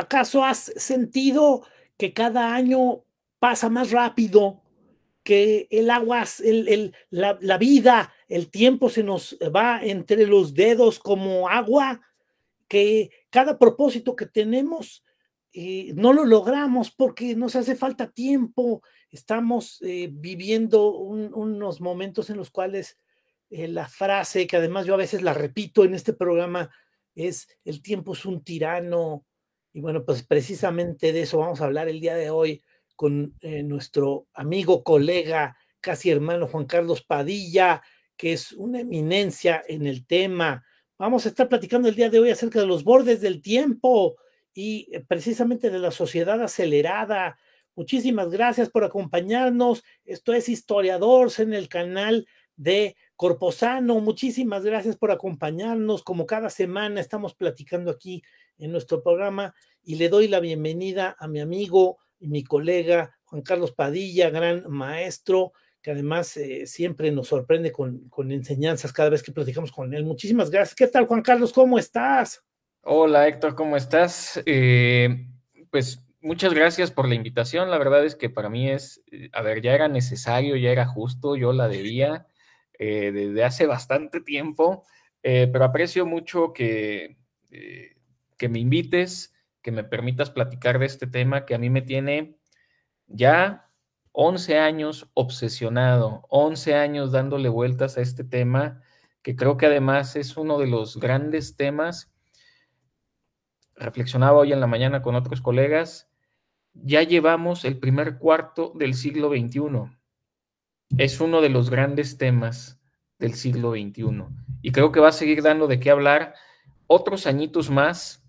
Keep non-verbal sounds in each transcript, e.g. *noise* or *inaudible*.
¿Acaso has sentido que cada año pasa más rápido, que el agua, la, vida, el tiempo se nos va entre los dedos como agua, que cada propósito que tenemos eh, no lo logramos porque nos hace falta tiempo, estamos eh, viviendo unos momentos en los cuales eh, la frase, que además yo a veces la repito en este programa, es el tiempo es un tirano, y bueno, pues precisamente de eso vamos a hablar el día de hoy con eh, nuestro amigo, colega, casi hermano Juan Carlos Padilla, que es una eminencia en el tema. Vamos a estar platicando el día de hoy acerca de los bordes del tiempo y eh, precisamente de la sociedad acelerada. Muchísimas gracias por acompañarnos. Esto es Historiadores en el canal de Corposano. Muchísimas gracias por acompañarnos. Como cada semana estamos platicando aquí en nuestro programa y le doy la bienvenida a mi amigo y mi colega Juan Carlos Padilla, gran maestro, que además eh, siempre nos sorprende con, enseñanzas cada vez que platicamos con él. Muchísimas gracias. ¿Qué tal, Juan Carlos? ¿Cómo estás? Hola, Héctor, ¿cómo estás? Eh, pues muchas gracias por la invitación. La verdad es que para mí es, eh, a ver, ya era necesario, ya era justo, yo la debía desde hace bastante tiempo, pero aprecio mucho que que me invites, que me permitas platicar de este tema que a mí me tiene ya 11 años obsesionado, 11 años dándole vueltas a este tema, que creo que además es uno de los grandes temas. Reflexionaba hoy en la mañana con otros colegas, ya llevamos el primer cuarto del siglo XXI. Es uno de los grandes temas del siglo XXI. Y creo que va a seguir dando de qué hablar otros añitos más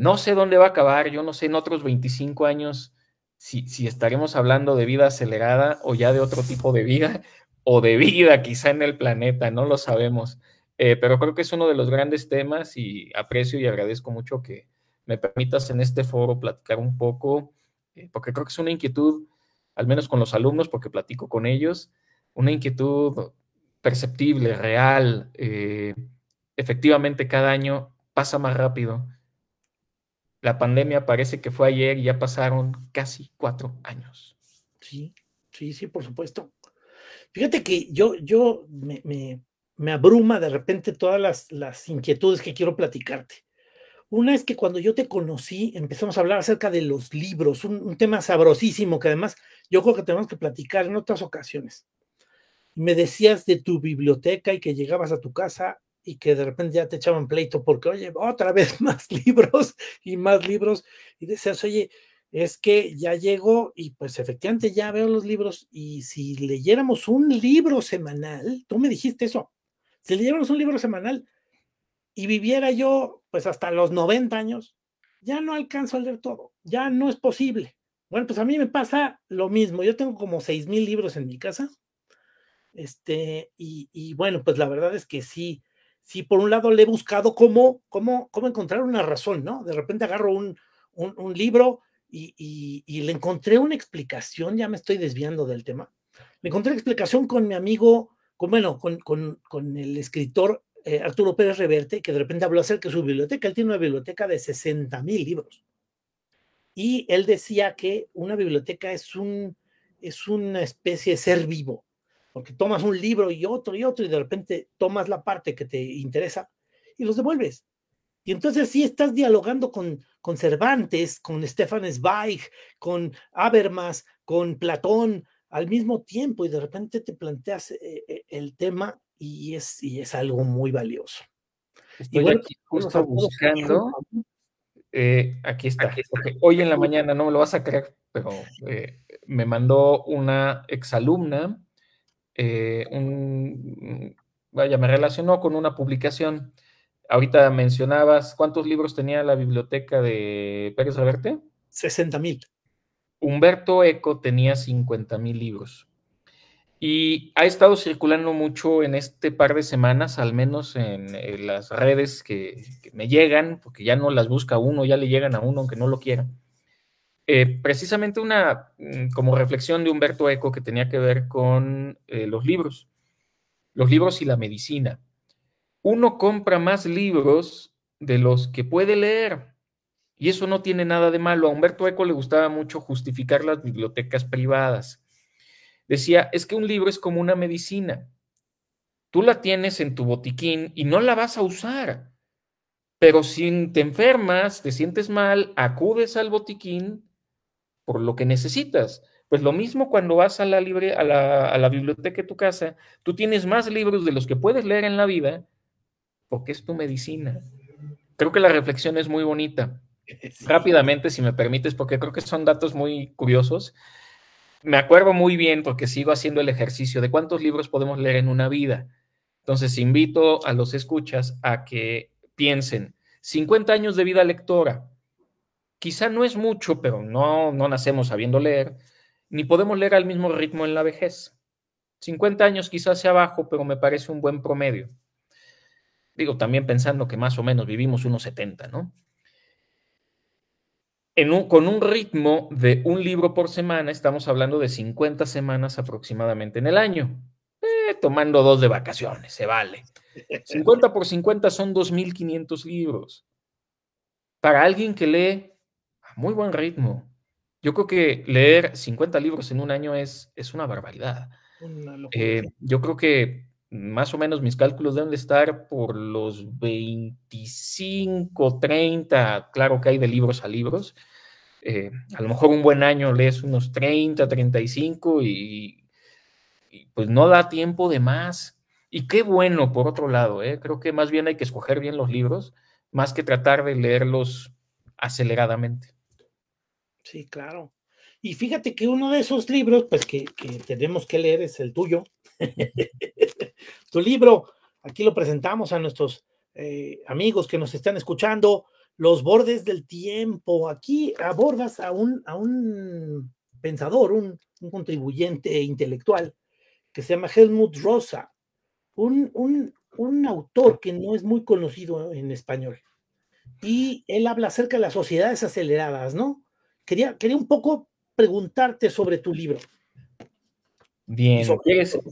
no sé dónde va a acabar, yo no sé en otros 25 años si, estaremos hablando de vida acelerada o ya de otro tipo de vida o de vida quizá en el planeta, no lo sabemos. Eh, pero creo que es uno de los grandes temas y aprecio y agradezco mucho que me permitas en este foro platicar un poco, eh, porque creo que es una inquietud, al menos con los alumnos, porque platico con ellos, una inquietud perceptible, real. Eh, efectivamente, cada año pasa más rápido la pandemia parece que fue ayer y ya pasaron casi cuatro años. Sí, sí, sí, por supuesto. Fíjate que yo, yo me, me, abruma de repente todas las, inquietudes que quiero platicarte. Una es que cuando yo te conocí empezamos a hablar acerca de los libros, un tema sabrosísimo que además yo creo que tenemos que platicar en otras ocasiones. Me decías de tu biblioteca y que llegabas a tu casa y que de repente ya te echaban pleito porque, oye, otra vez *laughs* más libros y más libros, y decías, oye, es que ya llego y pues efectivamente ya veo los libros y si leyéramos un libro semanal, tú me dijiste eso, si leyéramos un libro semanal y viviera yo pues hasta los 90 años, ya no alcanzo a leer todo, ya no es posible. Bueno, pues a mí me pasa lo mismo, yo tengo como 6 mil libros en mi casa, este, y, y bueno, pues la verdad es que sí, si por un lado le he buscado cómo, cómo encontrar una razón, ¿no? De repente agarro un, libro y, le encontré una explicación, ya me estoy desviando del tema, me encontré una explicación con mi amigo, con, bueno, con, el escritor eh, Arturo Pérez Reverte, que de repente habló acerca de su biblioteca, él tiene una biblioteca de 60 mil libros. Y él decía que una biblioteca es, un, es una especie de ser vivo, porque tomas un libro y otro y otro y de repente tomas la parte que te interesa y los devuelves. Y entonces sí estás dialogando con, Cervantes, con Stefan Zweig, con Habermas, con Platón al mismo tiempo y de repente te planteas eh, eh, el tema y es, y es algo muy valioso. Estoy aquí justo buscando. Eh, aquí está. Hoy en la mañana, no me lo vas a creer, pero me mandó una exalumna eh, un, vaya, me relacionó con una publicación. Ahorita mencionabas, ¿cuántos libros tenía la biblioteca de Pérez Alberte 60 mil. Humberto Eco tenía 50 mil libros. Y ha estado circulando mucho en este par de semanas, al menos en, eh, las redes que, me llegan, porque ya no las busca uno, ya le llegan a uno aunque no lo quiera eh, precisamente una mm, como reflexión de Humberto Eco que tenía que ver con eh, los libros, los libros y la medicina. Uno compra más libros de los que puede leer y eso no tiene nada de malo. A Humberto Eco le gustaba mucho justificar las bibliotecas privadas. Decía, es que un libro es como una medicina. Tú la tienes en tu botiquín y no la vas a usar. Pero si te enfermas, te sientes mal, acudes al botiquín por lo que necesitas. Pues lo mismo cuando vas a la, libre, a la, biblioteca de tu casa, tú tienes más libros de los que puedes leer en la vida porque es tu medicina. Creo que la reflexión es muy bonita. *laughs* Rápidamente, si me permites, porque creo que son datos muy curiosos. Me acuerdo muy bien, porque sigo haciendo el ejercicio, de cuántos libros podemos leer en una vida. Entonces, invito a los escuchas a que piensen, 50 años de vida lectora, quizá no es mucho, pero no, no nacemos sabiendo leer, ni podemos leer al mismo ritmo en la vejez. 50 años quizás sea bajo, pero me parece un buen promedio. Digo, también pensando que más o menos vivimos unos 70, ¿no? En con un ritmo de un libro por semana, estamos hablando de 50 semanas aproximadamente en el año. Eh, tomando dos de vacaciones, se vale. 50 *laughs* por 50 son 2.500 libros. Para alguien que lee muy buen ritmo. Yo creo que leer 50 libros en un año es, una barbaridad. Eh, yo creo que más o menos mis cálculos deben de estar por los 25, 30, claro que hay de libros a libros. Eh, a lo mejor un buen año lees unos 30, 35 y, pues no da tiempo de más. Y qué bueno, por otro lado, ¿eh? creo que más bien hay que escoger bien los libros, más que tratar de leerlos aceleradamente. Sí, claro. Y fíjate que uno de esos libros, pues que, tenemos que leer es el tuyo. *laughs* tu libro, aquí lo presentamos a nuestros eh, amigos que nos están escuchando, Los bordes del tiempo. Aquí abordas a un, a un pensador, un, contribuyente intelectual que se llama Helmut Rosa, un, un autor que no es muy conocido en español. Y él habla acerca de las sociedades aceleradas, ¿no? Quería, un poco preguntarte sobre tu libro. Bien,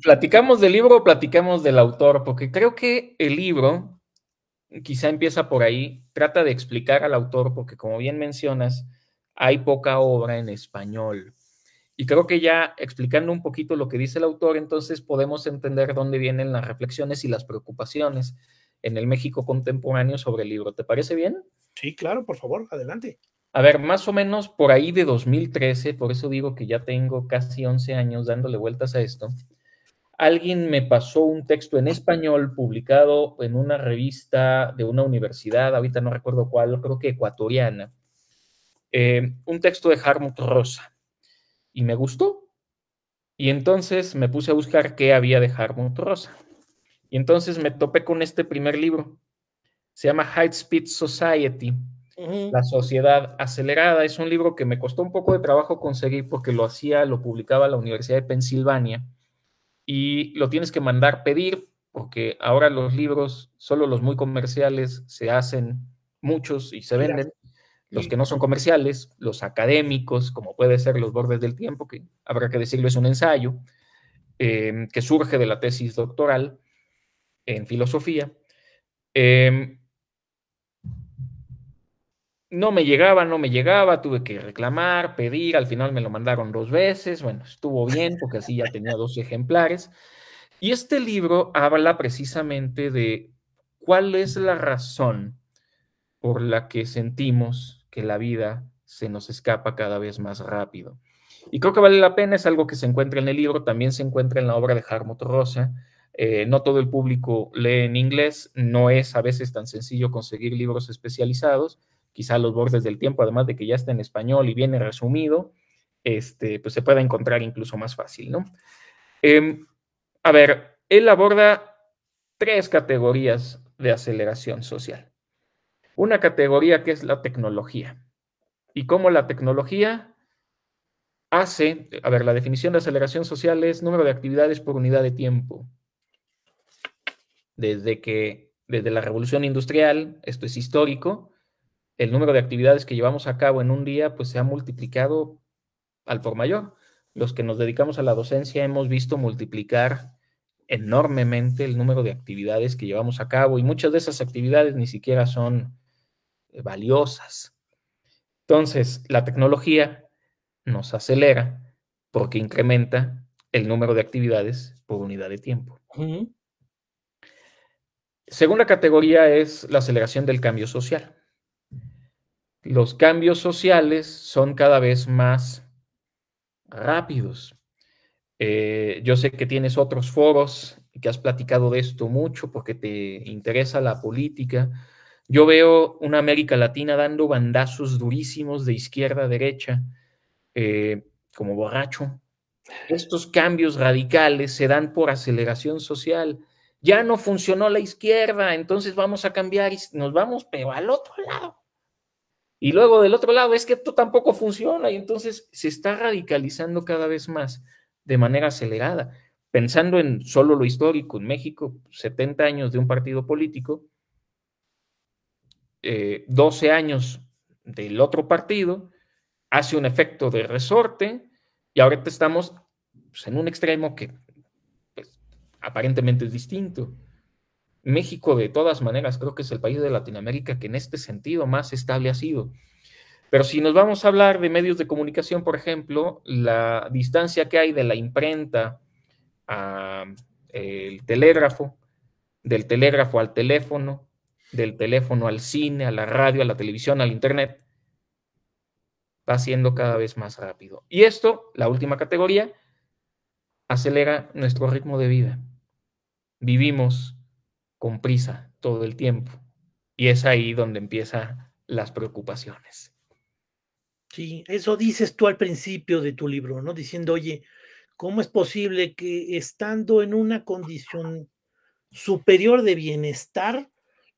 ¿Platicamos del libro o platicamos del autor? Porque creo que el libro, quizá empieza por ahí, trata de explicar al autor, porque como bien mencionas, hay poca obra en español. Y creo que ya explicando un poquito lo que dice el autor, entonces podemos entender dónde vienen las reflexiones y las preocupaciones en el México contemporáneo sobre el libro. ¿Te parece bien? Sí, claro, por favor, adelante. A ver, más o menos por ahí de 2013, por eso digo que ya tengo casi 11 años dándole vueltas a esto, alguien me pasó un texto en español publicado en una revista de una universidad, ahorita no recuerdo cuál, creo que ecuatoriana, eh, un texto de Harmut Rosa y me gustó. Y entonces me puse a buscar qué había de Harmut Rosa. Y entonces me topé con este primer libro. Se llama High Speed Society la sociedad acelerada es un libro que me costó un poco de trabajo conseguir porque lo hacía, lo publicaba la Universidad de Pensilvania y lo tienes que mandar pedir porque ahora los libros, solo los muy comerciales, se hacen muchos y se venden. Los que no son comerciales, los académicos, como puede ser Los Bordes del Tiempo, que habrá que decirlo es un ensayo, em, que surge de la tesis doctoral en filosofía. Eh, no me llegaba, no me llegaba, tuve que reclamar, pedir, al final me lo mandaron dos veces, bueno, estuvo bien porque así ya tenía dos ejemplares. Y este libro habla precisamente de cuál es la razón por la que sentimos que la vida se nos escapa cada vez más rápido. Y creo que vale la pena, es algo que se encuentra en el libro, también se encuentra en la obra de Harmut Rosa. Eh, no todo el público lee en inglés, no es a veces tan sencillo conseguir libros especializados, quizá los bordes del tiempo, además de que ya está en español y viene resumido, este, pues se pueda encontrar incluso más fácil, ¿no? Em, a ver, él aborda tres categorías de aceleración social. Una categoría que es la tecnología y cómo la tecnología hace, a ver, la definición de aceleración social es número de actividades por unidad de tiempo. Desde que, desde la revolución industrial, esto es histórico, el número de actividades que llevamos a cabo en un día pues se ha multiplicado al por mayor. Los que nos dedicamos a la docencia hemos visto multiplicar enormemente el número de actividades que llevamos a cabo y muchas de esas actividades ni siquiera son eh, valiosas. Entonces, la tecnología nos acelera porque incrementa el número de actividades por unidad de tiempo. Segunda categoría es la aceleración del cambio social los cambios sociales son cada vez más rápidos. Eh, yo sé que tienes otros foros y que has platicado de esto mucho porque te interesa la política. Yo veo una América Latina dando bandazos durísimos de izquierda a derecha, eh, como borracho. Estos cambios radicales se dan por aceleración social. Ya no funcionó la izquierda, entonces vamos a cambiar y nos vamos, pero al otro lado. Y luego del otro lado es que esto tampoco funciona y entonces se está radicalizando cada vez más de manera acelerada. Pensando en solo lo histórico, en México, 70 años de un partido político, 12 eh, años del otro partido, hace un efecto de resorte y ahorita estamos pues, en un extremo que pues, aparentemente es distinto. México, de todas maneras, creo que es el país de Latinoamérica que en este sentido más estable ha sido. Pero si nos vamos a hablar de medios de comunicación, por ejemplo, la distancia que hay de la imprenta al telégrafo, del telégrafo al teléfono, del teléfono al cine, a la radio, a la televisión, al internet, va siendo cada vez más rápido. Y esto, la última categoría, acelera nuestro ritmo de vida. Vivimos con prisa todo el tiempo. Y es ahí donde empiezan las preocupaciones. Sí, eso dices tú al principio de tu libro, ¿no? Diciendo, oye, ¿cómo es posible que estando en una condición superior de bienestar,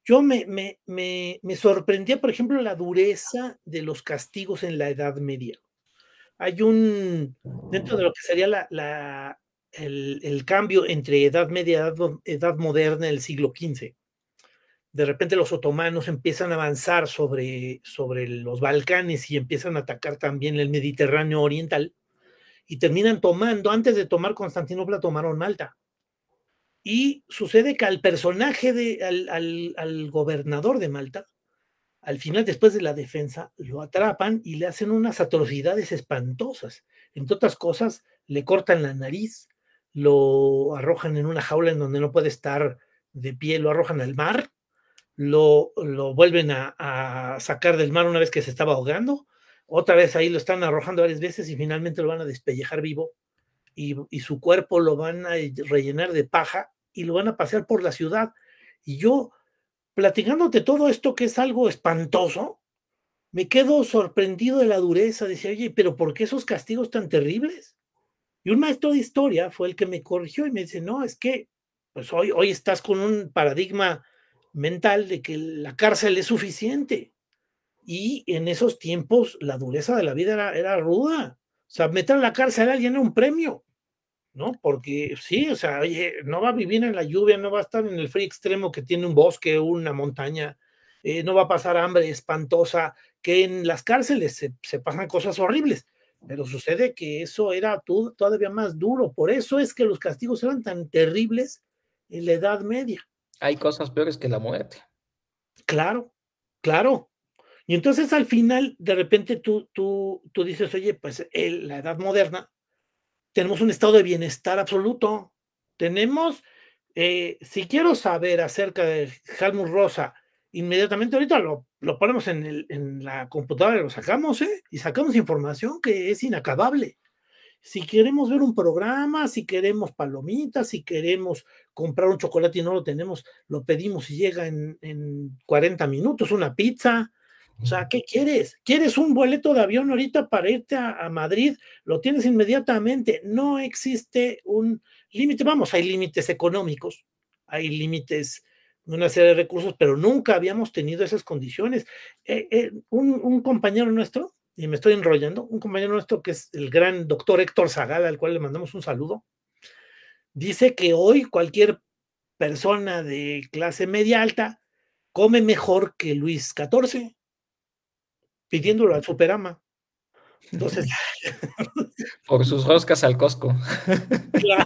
yo me, me, sorprendía, por ejemplo, la dureza de los castigos en la Edad Media. Hay un, dentro de lo que sería la, el, cambio entre Edad Media edad, Moderna el siglo XV. De repente los otomanos empiezan a avanzar sobre, sobre los Balcanes y empiezan a atacar también el Mediterráneo Oriental y terminan tomando, antes de tomar Constantinopla, tomaron Malta. Y sucede que al personaje, de, al gobernador de Malta, al final, después de la defensa, lo atrapan y le hacen unas atrocidades espantosas. Entre otras cosas, le cortan la nariz, lo arrojan en una jaula en donde no puede estar de pie, lo arrojan al mar, lo, lo vuelven a, sacar del mar una vez que se estaba ahogando, otra vez ahí lo están arrojando varias veces y finalmente lo van a despellejar vivo y, y su cuerpo lo van a rellenar de paja y lo van a pasear por la ciudad. Y yo, platicándote todo esto que es algo espantoso, me quedo sorprendido de la dureza. Decía, oye, pero ¿por qué esos castigos tan terribles? Y un maestro de historia fue el que me corrigió y me dice, no, es que pues hoy, hoy estás con un paradigma mental de que la cárcel es suficiente. Y en esos tiempos la dureza de la vida era, ruda. O sea, meter a la cárcel a alguien era un premio, ¿no? Porque sí, o sea, oye, no va a vivir en la lluvia, no va a estar en el frío extremo que tiene un bosque, una montaña, eh, no va a pasar hambre espantosa, que en las cárceles se pasan cosas horribles pero sucede que eso era todavía más duro. Por eso es que los castigos eran tan terribles en la Edad Media. Hay cosas peores que la muerte. Claro, claro. Y entonces al final, de repente tú, tú, tú dices, oye, pues en la Edad Moderna tenemos un estado de bienestar absoluto. Tenemos, eh, si quiero saber acerca de Helmut Rosa inmediatamente ahorita lo, ponemos en, la computadora, y lo sacamos, ¿eh? Y sacamos información que es inacabable. Si queremos ver un programa, si queremos palomitas, si queremos comprar un chocolate y no lo tenemos, lo pedimos y llega en, 40 minutos, una pizza. O sea, ¿qué quieres? ¿Quieres un boleto de avión ahorita para irte a, a Madrid? Lo tienes inmediatamente. No existe un límite. Vamos, hay límites económicos, hay límites una serie de recursos, pero nunca habíamos tenido esas condiciones. Eh, eh, un, compañero nuestro, y me estoy enrollando, un compañero nuestro que es el gran doctor Héctor Zagala, al cual le mandamos un saludo, dice que hoy cualquier persona de clase media alta come mejor que Luis XIV, pidiéndolo al Superama. Entonces. *laughs* Por sus roscas al cosco *laughs* Claro.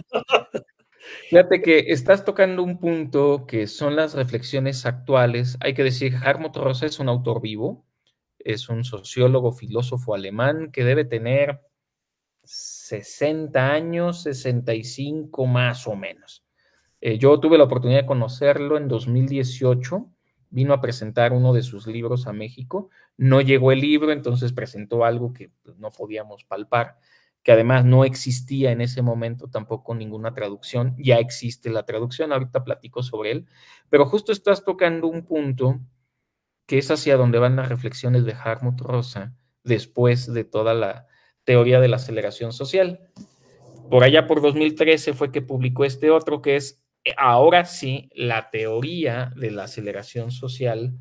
Fíjate que estás tocando un punto que son las reflexiones actuales. Hay que decir, que Harmut Rosa es un autor vivo, es un sociólogo, filósofo alemán que debe tener 60 años, 65 más o menos. Eh, yo tuve la oportunidad de conocerlo en 2018, vino a presentar uno de sus libros a México, no llegó el libro, entonces presentó algo que pues, no podíamos palpar, que además no existía en ese momento tampoco ninguna traducción, ya existe la traducción, ahorita platico sobre él, pero justo estás tocando un punto que es hacia donde van las reflexiones de Harmut Rosa después de toda la teoría de la aceleración social. Por allá por 2013 fue que publicó este otro que es eh, ahora sí la teoría de la aceleración social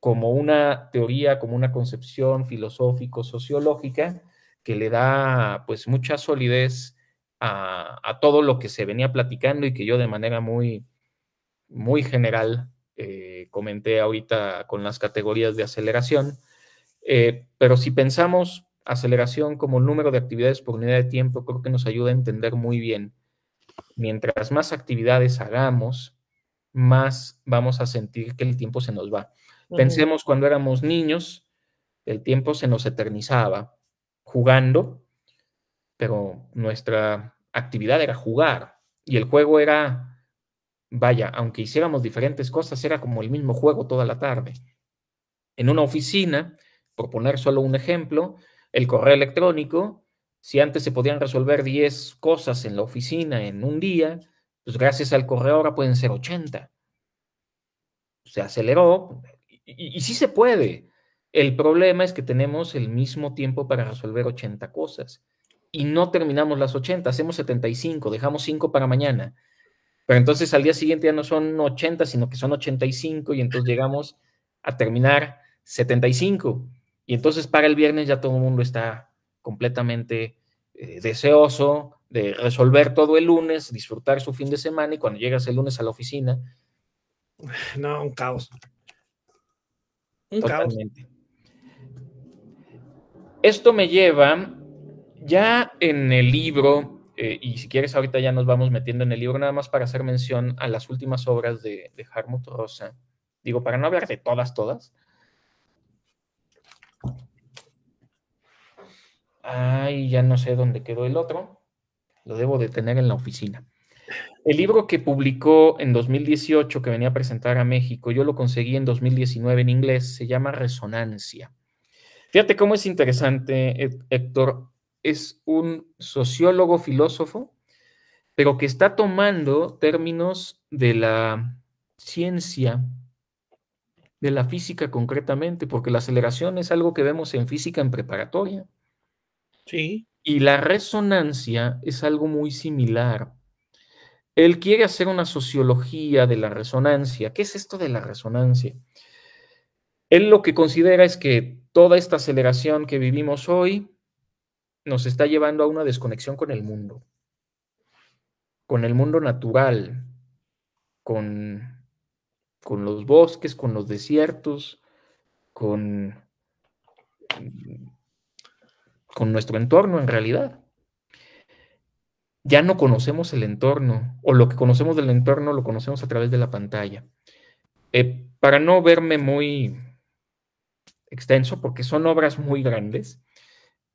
como una teoría, como una concepción filosófico-sociológica, que le da pues mucha solidez a, todo lo que se venía platicando y que yo de manera muy, muy general eh, comenté ahorita con las categorías de aceleración. Eh, pero si pensamos aceleración como número de actividades por unidad de tiempo, creo que nos ayuda a entender muy bien. Mientras más actividades hagamos, más vamos a sentir que el tiempo se nos va. Pensemos cuando éramos niños, el tiempo se nos eternizaba jugando, pero nuestra actividad era jugar y el juego era, vaya, aunque hiciéramos diferentes cosas, era como el mismo juego toda la tarde. En una oficina, por poner solo un ejemplo, el correo electrónico, si antes se podían resolver 10 cosas en la oficina en un día, pues gracias al correo ahora pueden ser 80. Se aceleró y, sí se puede. El problema es que tenemos el mismo tiempo para resolver 80 cosas y no terminamos las 80, hacemos 75, dejamos 5 para mañana. Pero entonces al día siguiente ya no son 80, sino que son 85 y entonces llegamos a terminar 75. Y entonces para el viernes ya todo el mundo está completamente eh, deseoso de resolver todo el lunes, disfrutar su fin de semana y cuando llegas el lunes a la oficina. No, un caos. Un Totalmente. caos. Esto me lleva ya en el libro, eh, y si quieres ahorita ya nos vamos metiendo en el libro, nada más para hacer mención a las últimas obras de, de Harmut Rosa. Digo, para no hablar de todas, todas. Ay, ya no sé dónde quedó el otro. Lo debo de tener en la oficina. El libro que publicó en 2018, que venía a presentar a México, yo lo conseguí en 2019 en inglés, se llama Resonancia. Fíjate cómo es interesante, Héctor. Es un sociólogo filósofo, pero que está tomando términos de la ciencia, de la física concretamente, porque la aceleración es algo que vemos en física en preparatoria. Sí. Y la resonancia es algo muy similar. Él quiere hacer una sociología de la resonancia. ¿Qué es esto de la resonancia? Él lo que considera es que toda esta aceleración que vivimos hoy nos está llevando a una desconexión con el mundo, con el mundo natural, con, con los bosques, con los desiertos, con, con nuestro entorno en realidad. Ya no conocemos el entorno, o lo que conocemos del entorno lo conocemos a través de la pantalla. Eh, para no verme muy extenso porque son obras muy grandes.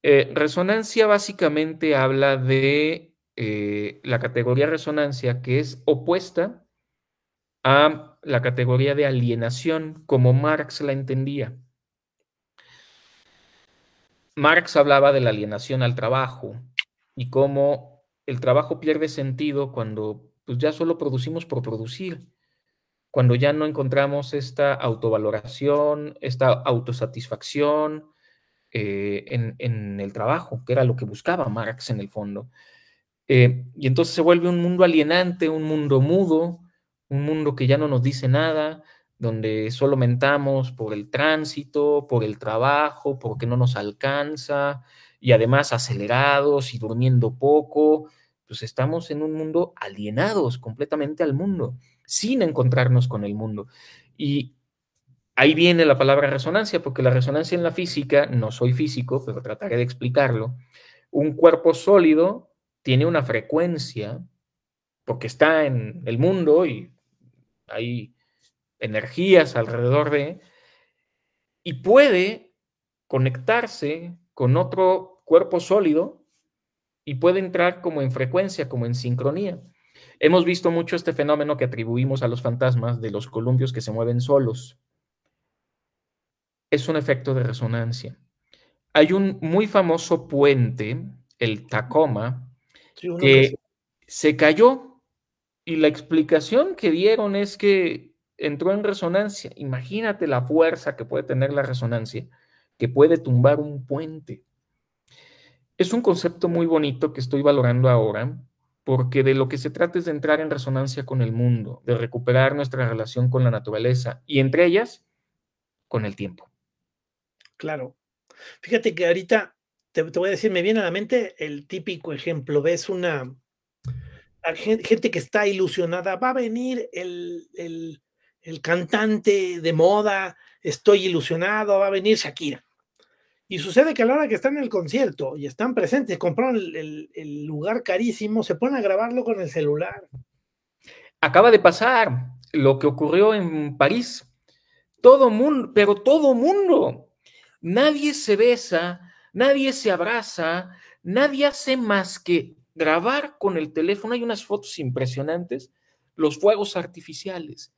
Eh, resonancia básicamente habla de eh, la categoría resonancia que es opuesta a la categoría de alienación como Marx la entendía. Marx hablaba de la alienación al trabajo y cómo el trabajo pierde sentido cuando pues, ya solo producimos por producir cuando ya no encontramos esta autovaloración, esta autosatisfacción eh, en, el trabajo, que era lo que buscaba Marx en el fondo. Eh, y entonces se vuelve un mundo alienante, un mundo mudo, un mundo que ya no nos dice nada, donde solo mentamos por el tránsito, por el trabajo, porque no nos alcanza, y además acelerados y durmiendo poco, pues estamos en un mundo alienados completamente al mundo sin encontrarnos con el mundo. Y ahí viene la palabra resonancia, porque la resonancia en la física, no soy físico, pero trataré de explicarlo, un cuerpo sólido tiene una frecuencia, porque está en el mundo y hay energías alrededor de, y puede conectarse con otro cuerpo sólido y puede entrar como en frecuencia, como en sincronía. Hemos visto mucho este fenómeno que atribuimos a los fantasmas de los columpios que se mueven solos. Es un efecto de resonancia. Hay un muy famoso puente, el Tacoma, que se cayó y la explicación que dieron es que entró en resonancia. Imagínate la fuerza que puede tener la resonancia, que puede tumbar un puente. Es un concepto muy bonito que estoy valorando ahora, porque de lo que se trata es de entrar en resonancia con el mundo, de recuperar nuestra relación con la naturaleza y entre ellas con el tiempo. Claro. Fíjate que ahorita te, voy a decir, me viene a la mente el típico ejemplo, ves una gente que está ilusionada, va a venir el cantante de moda, estoy ilusionado, va a venir Shakira. Y sucede que a la hora que están en el concierto y están presentes, compraron el, lugar carísimo, se ponen a grabarlo con el celular. Acaba de pasar lo que ocurrió en París. Todo mundo, pero todo mundo. Nadie se besa, nadie se abraza, nadie hace más que grabar con el teléfono. Hay unas fotos impresionantes, los fuegos artificiales.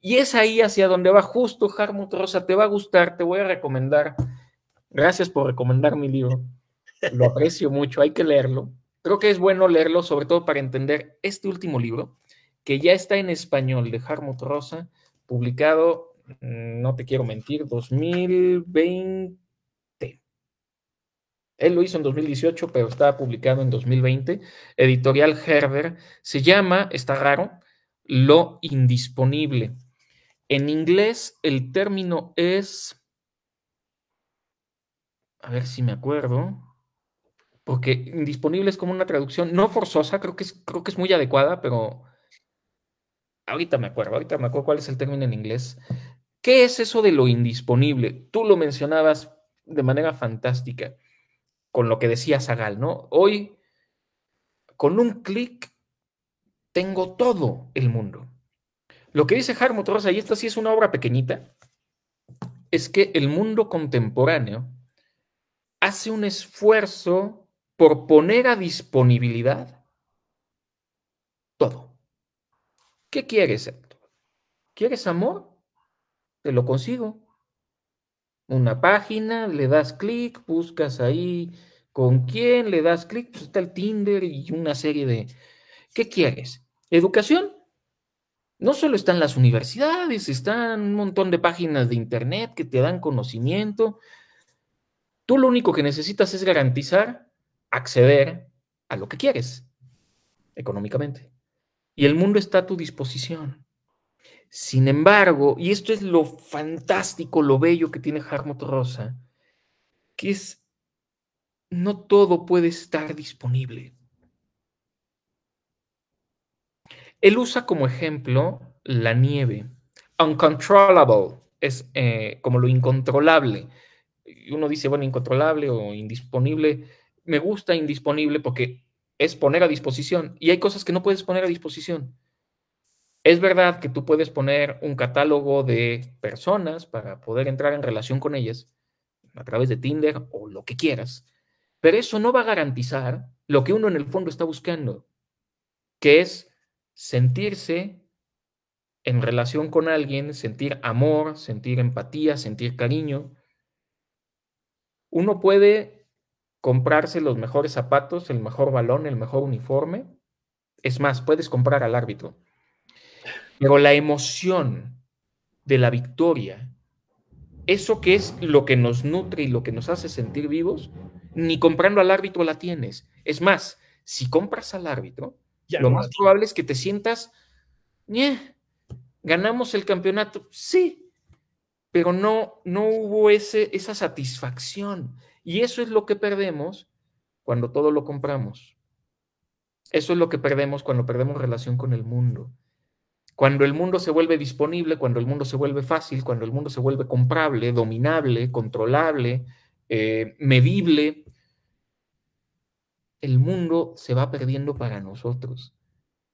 Y es ahí hacia donde va justo Harmut Rosa. Te va a gustar, te voy a recomendar Gracias por recomendar mi libro. Lo aprecio mucho, hay que leerlo. Creo que es bueno leerlo, sobre todo para entender este último libro, que ya está en español, de Harmut Rosa, publicado, mm, no te quiero mentir, 2020. Él lo hizo en 2018, pero estaba publicado en 2020. Editorial Herber. Se llama, está raro, Lo Indisponible. En inglés el término es a ver si me acuerdo, porque indisponible es como una traducción no forzosa, creo que es, creo que es muy adecuada, pero ahorita me acuerdo, ahorita me acuerdo cuál es el término en inglés. ¿Qué es eso de lo indisponible? Tú lo mencionabas de manera fantástica con lo que decía Zagal, ¿no? Hoy, con un clic, tengo todo el mundo. Lo que dice Harmut Rosa, y esta sí es una obra pequeñita, es que el mundo contemporáneo hace un esfuerzo por poner a disponibilidad todo. ¿Qué quieres, Héctor? ¿Quieres amor? Te lo consigo. Una página, le das clic, buscas ahí con quién, le das clic, pues está el Tinder y una serie de... ¿Qué quieres? ¿Educación? No solo están las universidades, están un montón de páginas de internet que te dan conocimiento, Tú lo único que necesitas es garantizar acceder a lo que quieres económicamente. Y el mundo está a tu disposición. Sin embargo, y esto es lo fantástico, lo bello que tiene Harmut Rosa, que es, no todo puede estar disponible. Él usa como ejemplo la nieve. Uncontrollable es eh, como lo incontrolable uno dice, bueno, incontrolable o indisponible. Me gusta indisponible porque es poner a disposición y hay cosas que no puedes poner a disposición. Es verdad que tú puedes poner un catálogo de personas para poder entrar en relación con ellas a través de Tinder o lo que quieras, pero eso no va a garantizar lo que uno en el fondo está buscando, que es sentirse en relación con alguien, sentir amor, sentir empatía, sentir cariño, uno puede comprarse los mejores zapatos, el mejor balón, el mejor uniforme. Es más, puedes comprar al árbitro. Pero la emoción de la victoria, eso que es lo que nos nutre y lo que nos hace sentir vivos, ni comprando al árbitro la tienes. Es más, si compras al árbitro, lo más probable es que te sientas, ganamos el campeonato. Sí, pero no, no hubo ese, esa satisfacción. Y eso es lo que perdemos cuando todo lo compramos. Eso es lo que perdemos cuando perdemos relación con el mundo. Cuando el mundo se vuelve disponible, cuando el mundo se vuelve fácil, cuando el mundo se vuelve comprable, dominable, controlable, eh, medible, el mundo se va perdiendo para nosotros.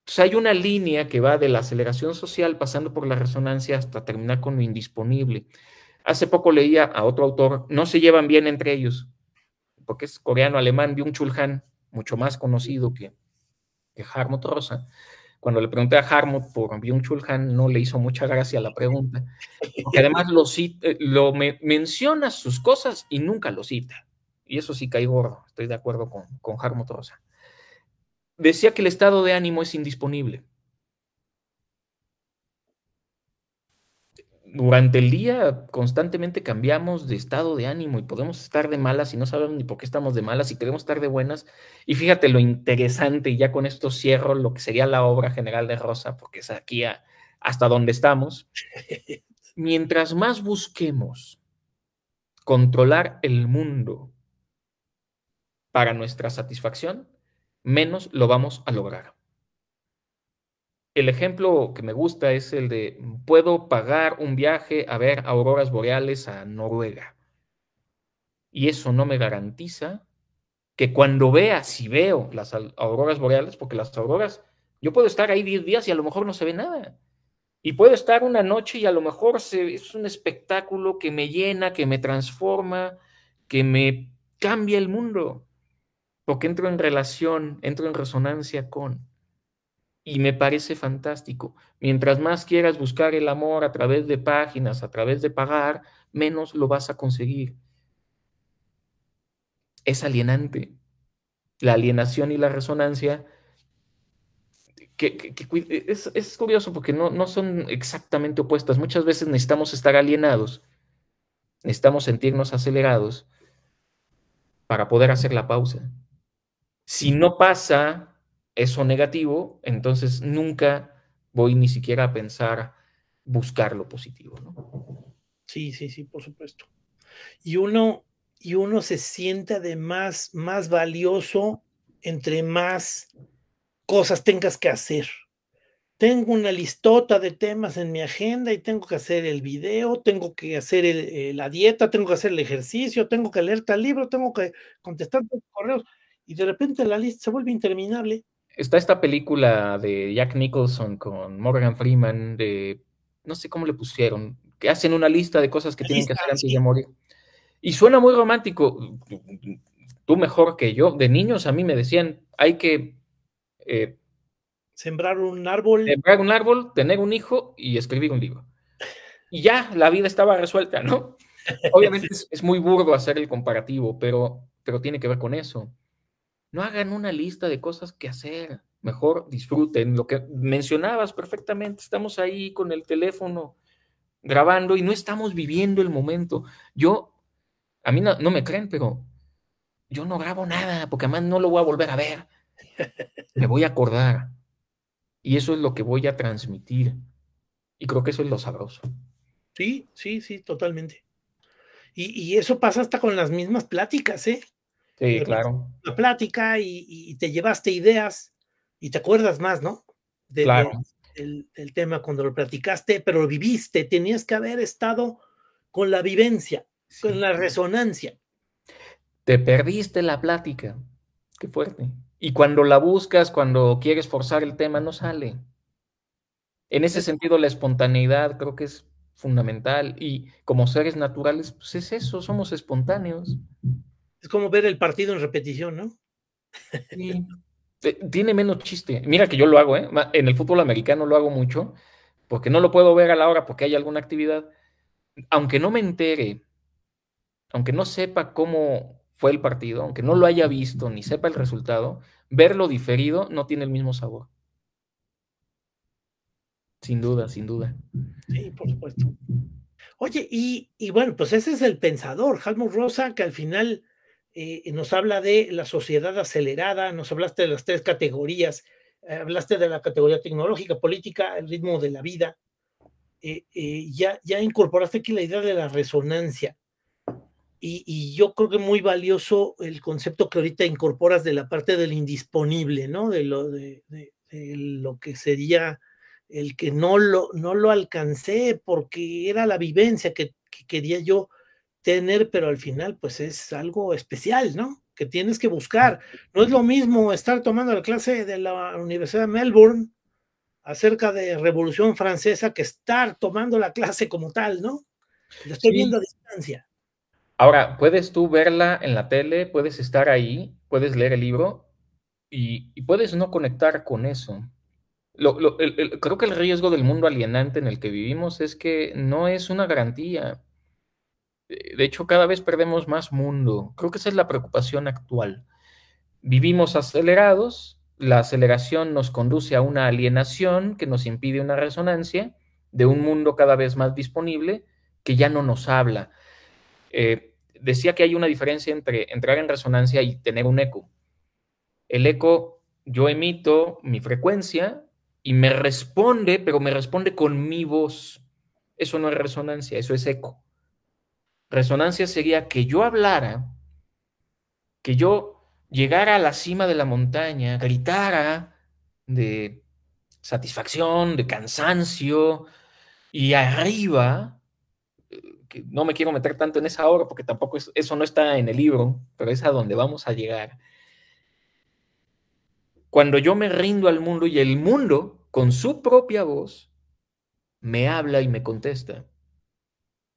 Entonces hay una línea que va de la aceleración social pasando por la resonancia hasta terminar con lo indisponible. Hace poco leía a otro autor, no se llevan bien entre ellos, porque es coreano-alemán, Byung Chulhan, mucho más conocido que, Harmut Rosa. Cuando le pregunté a Harmut por Byung Chulhan, no le hizo mucha gracia la pregunta, porque además lo, eh, lo menciona sus cosas y nunca lo cita. Y eso sí cae gordo, estoy de acuerdo con, con Harmut Rosa decía que el estado de ánimo es indisponible. Durante el día constantemente cambiamos de estado de ánimo y podemos estar de malas y no sabemos ni por qué estamos de malas y queremos estar de buenas. Y fíjate lo interesante, y ya con esto cierro lo que sería la obra general de Rosa, porque es aquí hasta donde estamos. *laughs* Mientras más busquemos controlar el mundo para nuestra satisfacción, menos lo vamos a lograr. El ejemplo que me gusta es el de puedo pagar un viaje a ver auroras boreales a Noruega. Y eso no me garantiza que cuando vea, si veo las auroras boreales, porque las auroras, yo puedo estar ahí 10 días y a lo mejor no se ve nada. Y puedo estar una noche y a lo mejor es un espectáculo que me llena, que me transforma, que me cambia el mundo porque entro en relación, entro en resonancia con. Y me parece fantástico. Mientras más quieras buscar el amor a través de páginas, a través de pagar, menos lo vas a conseguir. Es alienante. La alienación y la resonancia es, curioso porque no, no son exactamente opuestas. Muchas veces necesitamos estar alienados, necesitamos sentirnos acelerados para poder hacer la pausa. Si no pasa eso negativo, entonces nunca voy ni siquiera a pensar buscar lo positivo. ¿no? Sí, sí, sí, por supuesto. Y uno, y uno se siente además más valioso entre más cosas tengas que hacer. Tengo una listota de temas en mi agenda y tengo que hacer el video, tengo que hacer eh, la dieta, tengo que hacer el ejercicio, tengo que leer tal libro, tengo que contestar tus correos y de repente la lista se vuelve interminable. Está esta película de Jack Nicholson con Morgan Freeman, de no sé cómo le pusieron, que hacen una lista de cosas que tienen que hacer antes de morir. Y suena muy romántico. Tú mejor que yo. De niños a mí me decían, hay que... Eh, sembrar un árbol. Sembrar un árbol, tener un hijo y escribir un libro. Y ya, la vida estaba resuelta, ¿no? *laughs* Obviamente es, muy burdo hacer el comparativo, pero, pero tiene que ver con eso. No hagan una lista de cosas que hacer. Mejor disfruten lo que mencionabas perfectamente. Estamos ahí con el teléfono grabando y no estamos viviendo el momento. Yo, a mí no, me creen, pero yo no grabo nada porque además no lo voy a volver a ver. Me voy a acordar. Y eso es lo que voy a transmitir. Y creo que eso es lo sabroso. Sí, sí, sí, totalmente. Y, y, eso pasa hasta con las mismas pláticas, ¿eh? Sí, eh, claro. La plática y, te llevaste ideas y te acuerdas más, ¿no? De, el, tema cuando lo platicaste, pero lo viviste, tenías que haber estado con la vivencia, con la resonancia. Te perdiste la plática. Qué fuerte. Y cuando la buscas, cuando quieres forzar el tema, no sale. En ese sentido, la espontaneidad creo que es fundamental. Y como seres naturales, pues es eso, somos espontáneos. Es como ver el partido en repetición, ¿no? Tiene menos chiste. Mira que yo lo hago, ¿eh? En el fútbol americano lo hago mucho, porque no lo puedo ver a la hora porque hay alguna actividad. Aunque no me entere, aunque no sepa cómo fue el partido, aunque no lo haya visto ni sepa el resultado, verlo diferido no tiene el mismo sabor. Sin duda, sin duda. Sí, por supuesto. Oye, y, bueno, pues ese es el pensador, Halmut Rosa, que al final eh, nos habla de la sociedad acelerada, nos hablaste de las tres categorías, eh, hablaste de la categoría tecnológica, política, el ritmo de la vida, eh, ya, ya incorporaste aquí la idea de la resonancia. Y, yo creo que muy valioso el concepto que ahorita incorporas de la parte del indisponible, ¿no? De lo, lo que sería el que no lo, no lo alcancé porque era la vivencia que quería yo tener, pero al final pues es algo especial, ¿no? Que tienes que buscar. No es lo mismo estar tomando la clase de la Universidad de Melbourne acerca de Revolución Francesa que estar tomando la clase como tal, ¿no? Lo estoy viendo a distancia. Ahora, puedes tú verla en la tele, puedes estar ahí, puedes leer el libro y, puedes no conectar con eso. Lo, creo que el riesgo del mundo alienante en el que vivimos es que no es una garantía de hecho, cada vez perdemos más mundo. Creo que esa es la preocupación actual. Vivimos acelerados, la aceleración nos conduce a una alienación que nos impide una resonancia de un mundo cada vez más disponible que ya no nos habla. Eh, decía que hay una diferencia entre entrar en resonancia y tener un eco. El eco, yo emito mi frecuencia y me responde, pero me responde con mi voz. Eso no es resonancia, eso es eco resonancia sería que yo hablara, que yo llegara a la cima de la montaña, gritara de satisfacción, de cansancio, y arriba, eh, que no me quiero meter tanto en esa obra porque tampoco eso no está en el libro, pero es a donde vamos a llegar. Cuando yo me rindo al mundo y el mundo, con su propia voz, me habla y me contesta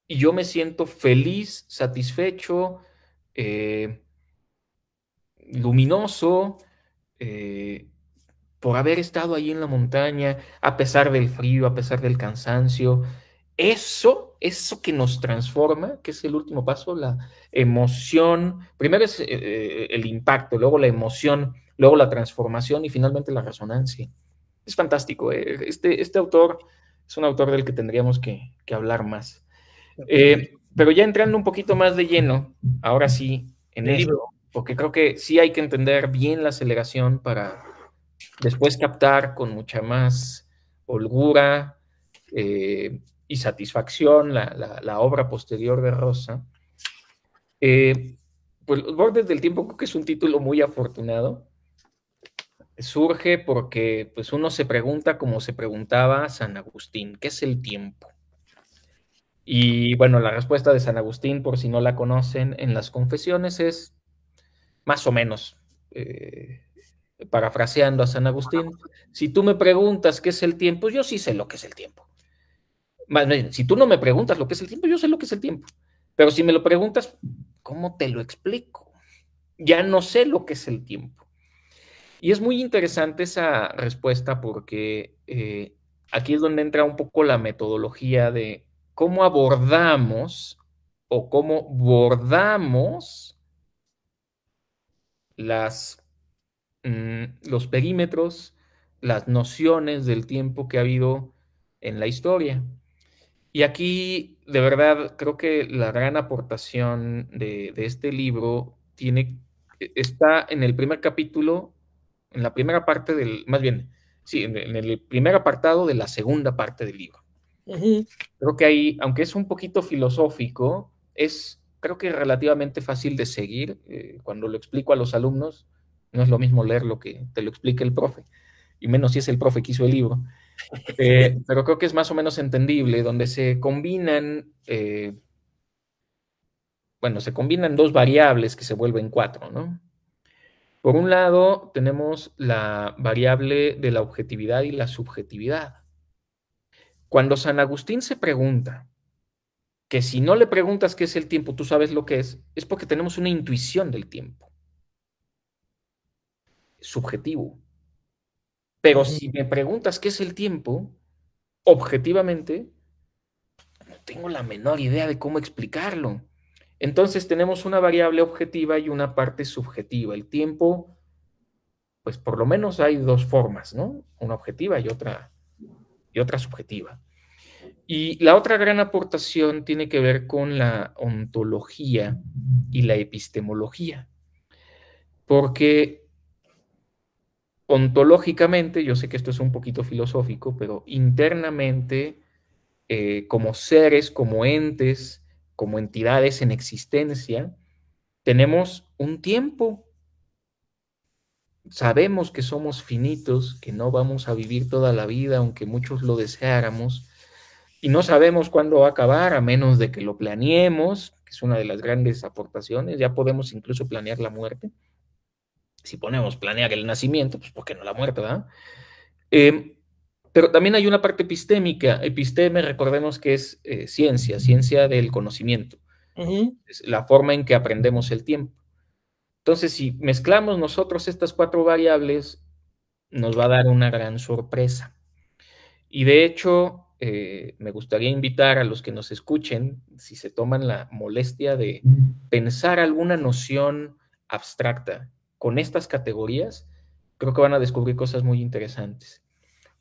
y yo me siento feliz, satisfecho, eh, luminoso eh, por haber estado ahí en la montaña, a pesar del frío, a pesar del cansancio. Eso, eso que nos transforma, que es el último paso, la emoción. Primero es eh, el impacto, luego la emoción, luego la transformación y finalmente la resonancia. Es fantástico. Este, este autor es un autor del que tendríamos que, que hablar más. Eh, pero ya entrando un poquito más de lleno, ahora sí, en el libro, porque creo que sí hay que entender bien la aceleración para después captar con mucha más holgura eh, y satisfacción la, obra posterior de Rosa. Eh, pues Los bordes del tiempo creo que es un título muy afortunado. Surge porque pues uno se pregunta como se preguntaba San Agustín, ¿qué es el tiempo? Y bueno, la respuesta de San Agustín, por si no la conocen, en las confesiones es más o menos, eh, parafraseando a San Agustín, si tú me preguntas qué es el tiempo, yo sí sé lo que es el tiempo. si tú no me preguntas lo que es el tiempo, yo sé lo que es el tiempo. Pero si me lo preguntas, ¿cómo te lo explico? Ya no sé lo que es el tiempo. Y es muy interesante esa respuesta porque eh, aquí es donde entra un poco la metodología de cómo abordamos o cómo bordamos las, mm, los perímetros, las nociones del tiempo que ha habido en la historia. Y aquí, de verdad, creo que la gran aportación de, este libro tiene, e, está en el primer capítulo, en la primera parte del, más bien, sí, en el primer apartado de la segunda parte del libro. Creo que ahí, aunque es un poquito filosófico, es creo que relativamente fácil de seguir. Eh, cuando lo explico a los alumnos, no es lo mismo leer lo que te lo explique el profe, y menos si es el profe que hizo el libro. *laughs* Eh, pero creo que es más o menos entendible, donde se combinan, eh, bueno, se combinan dos variables que se vuelven cuatro, ¿no? Por un lado, tenemos la variable de la objetividad y la subjetividad. Cuando San Agustín se pregunta que si no le preguntas qué es el tiempo, tú sabes lo que es, es porque tenemos una intuición del tiempo. Subjetivo. Pero si me preguntas qué es el tiempo, objetivamente, no tengo la menor idea de cómo explicarlo. Entonces tenemos una variable objetiva y una parte subjetiva. El tiempo, pues por lo menos hay dos formas, ¿no? Una objetiva y otra, y otra subjetiva. Y la otra gran aportación tiene que ver con la ontología y la epistemología, porque ontológicamente, yo sé que esto es un poquito filosófico, pero internamente, eh, como seres, como entes, como entidades en existencia, tenemos un tiempo. Sabemos que somos finitos, que no vamos a vivir toda la vida, aunque muchos lo deseáramos y no sabemos cuándo va a acabar a menos de que lo planeemos, que es una de las grandes aportaciones, ya podemos incluso planear la muerte. Si ponemos planear el nacimiento, pues ¿por qué no la muerte, verdad? Em, pero también hay una parte epistémica. Episteme, recordemos que es eh, ciencia, ciencia del conocimiento. Es la forma en que aprendemos el tiempo. Entonces, si mezclamos nosotros estas cuatro variables, nos va a dar una gran sorpresa. Y de hecho, eh, me gustaría invitar a los que nos escuchen, si se toman la molestia de pensar alguna noción abstracta con estas categorías, creo que van a descubrir cosas muy interesantes.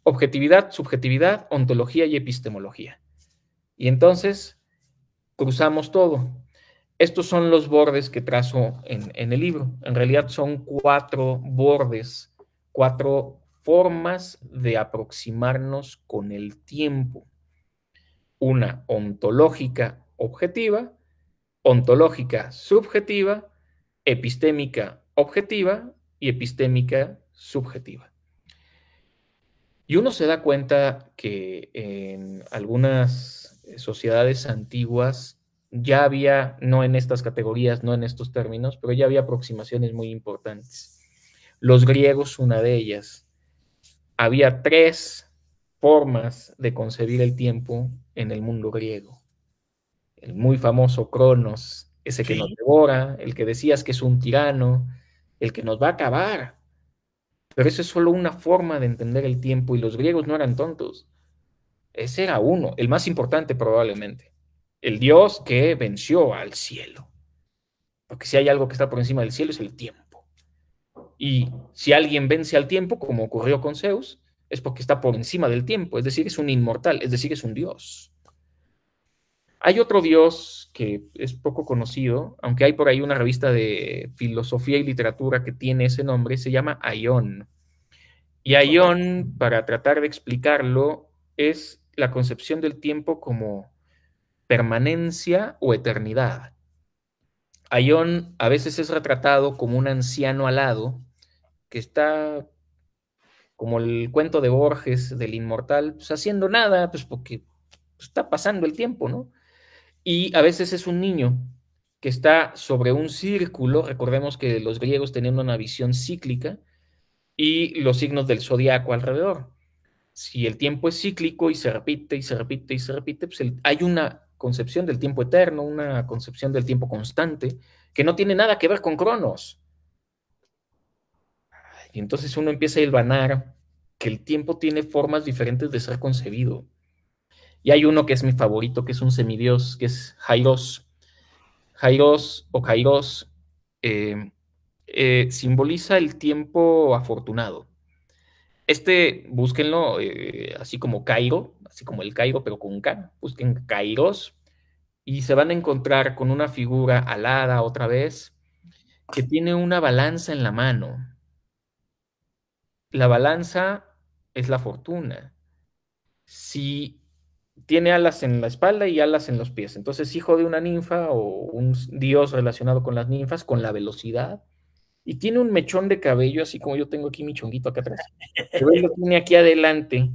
Objetividad, subjetividad, ontología y epistemología. Y entonces cruzamos todo. Estos son los bordes que trazo en el libro. En realidad son cuatro bordes, cuatro formas de aproximarnos con el tiempo. Una ontológica objetiva, ontológica subjetiva, epistémica objetiva y epistémica subjetiva. Y uno se da cuenta que en algunas sociedades antiguas ya había, no en estas categorías, no en estos términos, pero ya había aproximaciones muy importantes. Los griegos, una de ellas, había tres formas de concebir el tiempo en el mundo griego. El muy famoso Cronos, ese que nos devora, el que decías que es un tirano, el que nos va a acabar. Pero eso es solo una forma de entender el tiempo y los griegos no eran tontos. Ese era uno, el más importante probablemente. El dios que venció al cielo. Porque si hay algo que está por encima del cielo es el tiempo. Y si alguien vence al tiempo, como ocurrió con Zeus, es porque está por encima del tiempo, es decir, es un inmortal, es decir, es un dios. Hay otro dios que es poco conocido, aunque hay por ahí una revista de filosofía y literatura que tiene ese nombre, se llama Aion. Y Aion, para tratar de explicarlo, es la concepción del tiempo como permanencia o eternidad. Ayón a veces es retratado como un anciano alado que está, como el cuento de Borges, del inmortal, pues haciendo nada, pues porque está pasando el tiempo, ¿no? Y a veces es un niño que está sobre un círculo, recordemos que los griegos tenían una visión cíclica, y los signos del zodiaco alrededor. Si el tiempo es cíclico y se repite y se repite y se repite, pues hay una concepción del tiempo eterno, una concepción del tiempo constante, que no tiene nada que ver con Cronos. Y entonces uno empieza a hilvanar que el tiempo tiene formas diferentes de ser concebido. Y hay uno que es mi favorito, que es un semidios, que es Jairos. Jairos o Kairos eh, eh, simboliza el tiempo afortunado. Este, búsquenlo eh, así como Cairo, así como el Caigo, pero con K. Busquen Kairos y se van a encontrar con una figura alada otra vez que tiene una balanza en la mano. La balanza es la fortuna. Si tiene alas en la espalda y alas en los pies, entonces hijo de una ninfa o un dios relacionado con las ninfas, con la velocidad y tiene un mechón de cabello, así como yo tengo aquí mi chonguito acá atrás. *laughs* Pero él lo tiene aquí adelante,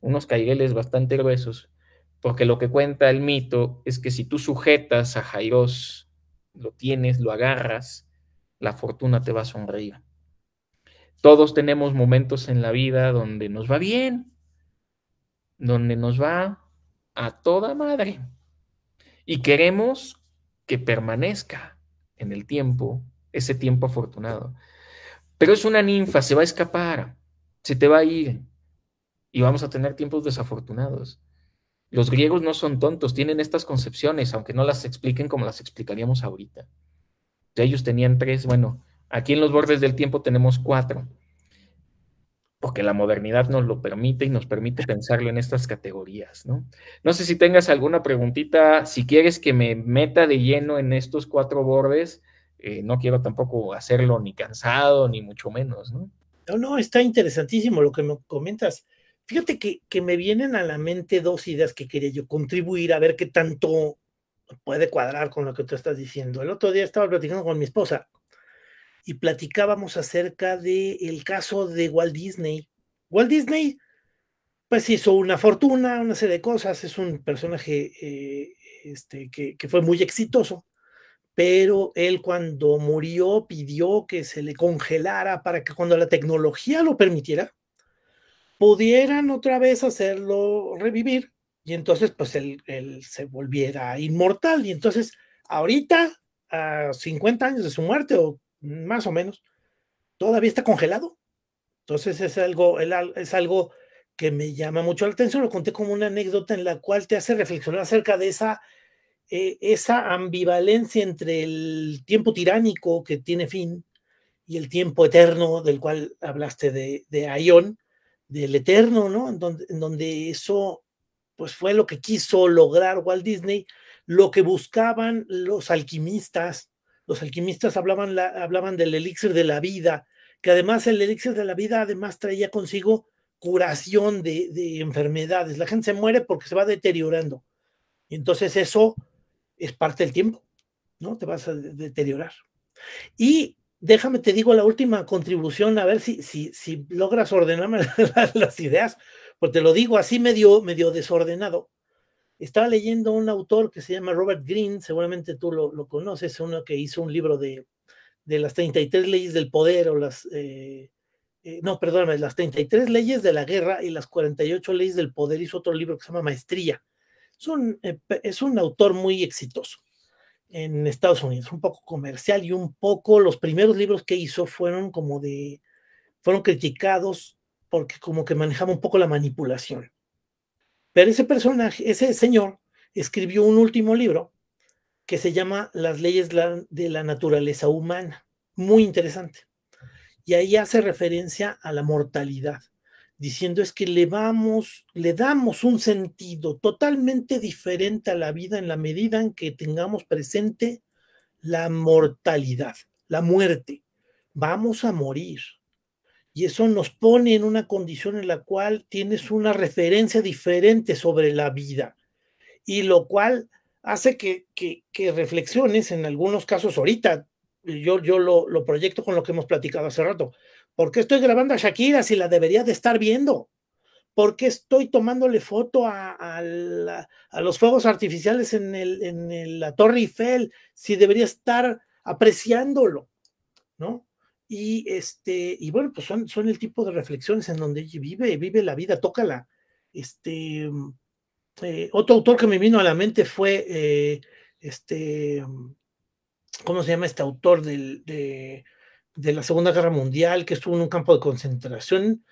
unos caireles bastante gruesos, porque lo que cuenta el mito es que si tú sujetas a Jairós, lo tienes, lo agarras, la fortuna te va a sonreír. Todos tenemos momentos en la vida donde nos va bien, donde nos va a toda madre y queremos que permanezca en el tiempo ese tiempo afortunado. Pero es una ninfa, se va a escapar, se te va a ir y vamos a tener tiempos desafortunados. Los griegos no son tontos, tienen estas concepciones, aunque no las expliquen como las explicaríamos ahorita. Ellos tenían tres, bueno, aquí en los bordes del tiempo tenemos cuatro, porque la modernidad nos lo permite y nos permite pensarlo en estas categorías, ¿no? No sé si tengas alguna preguntita, si quieres que me meta de lleno en estos cuatro bordes, eh, no quiero tampoco hacerlo ni cansado, ni mucho menos, ¿no? No, está interesantísimo lo que me comentas. Fíjate que, que me vienen a la mente dos ideas que quería yo contribuir a ver qué tanto puede cuadrar con lo que tú estás diciendo. El otro día estaba platicando con mi esposa y platicábamos acerca del el caso de Walt Disney. Walt Disney, pues hizo una fortuna, una serie de cosas, es un personaje eh, este, que, fue muy exitoso, pero él cuando murió pidió que se le congelara para que cuando la tecnología lo permitiera, pudieran otra vez hacerlo revivir y entonces pues él, se volviera inmortal. Y entonces ahorita, a 50 años de su muerte o más o menos, todavía está congelado. Entonces es algo, es algo que me llama mucho la atención. Lo conté como una anécdota en la cual te hace reflexionar acerca de esa eh, esa ambivalencia entre el tiempo tiránico que tiene fin y el tiempo eterno del cual hablaste de, de Aion, del eterno, ¿no? En donde, eso pues fue lo que quiso lograr Walt Disney, lo que buscaban los alquimistas. Los alquimistas hablaban, hablaban del elixir de la vida, que además el elixir de la vida además traía consigo curación de, de enfermedades. La gente se muere porque se va deteriorando. Y entonces eso es parte del tiempo, ¿no? Te vas a deteriorar. Y déjame, te digo la última contribución, a ver si, si, si logras ordenarme *laughs* las, ideas, porque te lo digo así medio, desordenado. Estaba leyendo un autor que se llama Robert Greene, seguramente tú lo, conoces, uno que hizo un libro de, de las 33 leyes del poder o las... Eh, eh, no, perdóname, las 33 leyes de la guerra y las 48 leyes del poder hizo otro libro que se llama Maestría. Es un, eh, es un autor muy exitoso en Estados Unidos, un poco comercial y un poco los primeros libros que hizo fueron como de, fueron criticados porque como que manejaba un poco la manipulación. Pero ese personaje, ese señor, escribió un último libro que se llama Las leyes de la naturaleza humana, muy interesante. Y ahí hace referencia a la mortalidad diciendo es que le vamos, le damos un sentido totalmente diferente a la vida en la medida en que tengamos presente la mortalidad, la muerte. Vamos a morir. Y eso nos pone en una condición en la cual tienes una referencia diferente sobre la vida. Y lo cual hace que, que, reflexiones en algunos casos ahorita. Yo, yo lo, lo proyecto con lo que hemos platicado hace rato ¿Por qué estoy grabando a Shakira si la debería de estar viendo? ¿Por qué estoy tomándole foto a, los fuegos artificiales en, la Torre Eiffel si debería estar apreciándolo? ¿No? Y este, y bueno, pues son, el tipo de reflexiones en donde vive, vive la vida, tócala. Este, eh, otro autor que me vino a la mente fue eh, este, ¿cómo se llama este autor del, de de la Segunda Guerra Mundial, que estuvo en un campo de concentración.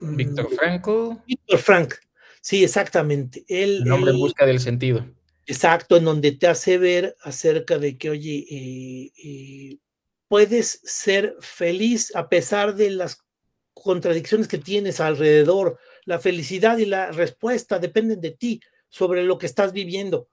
Mm, Víctor Franco. Víctor Frank, sí, exactamente. el nombre eh, busca del sentido. Exacto, en donde te hace ver acerca de que, oye, eh, eh, puedes ser feliz a pesar de las contradicciones que tienes alrededor. La felicidad y la respuesta dependen de ti sobre lo que estás viviendo.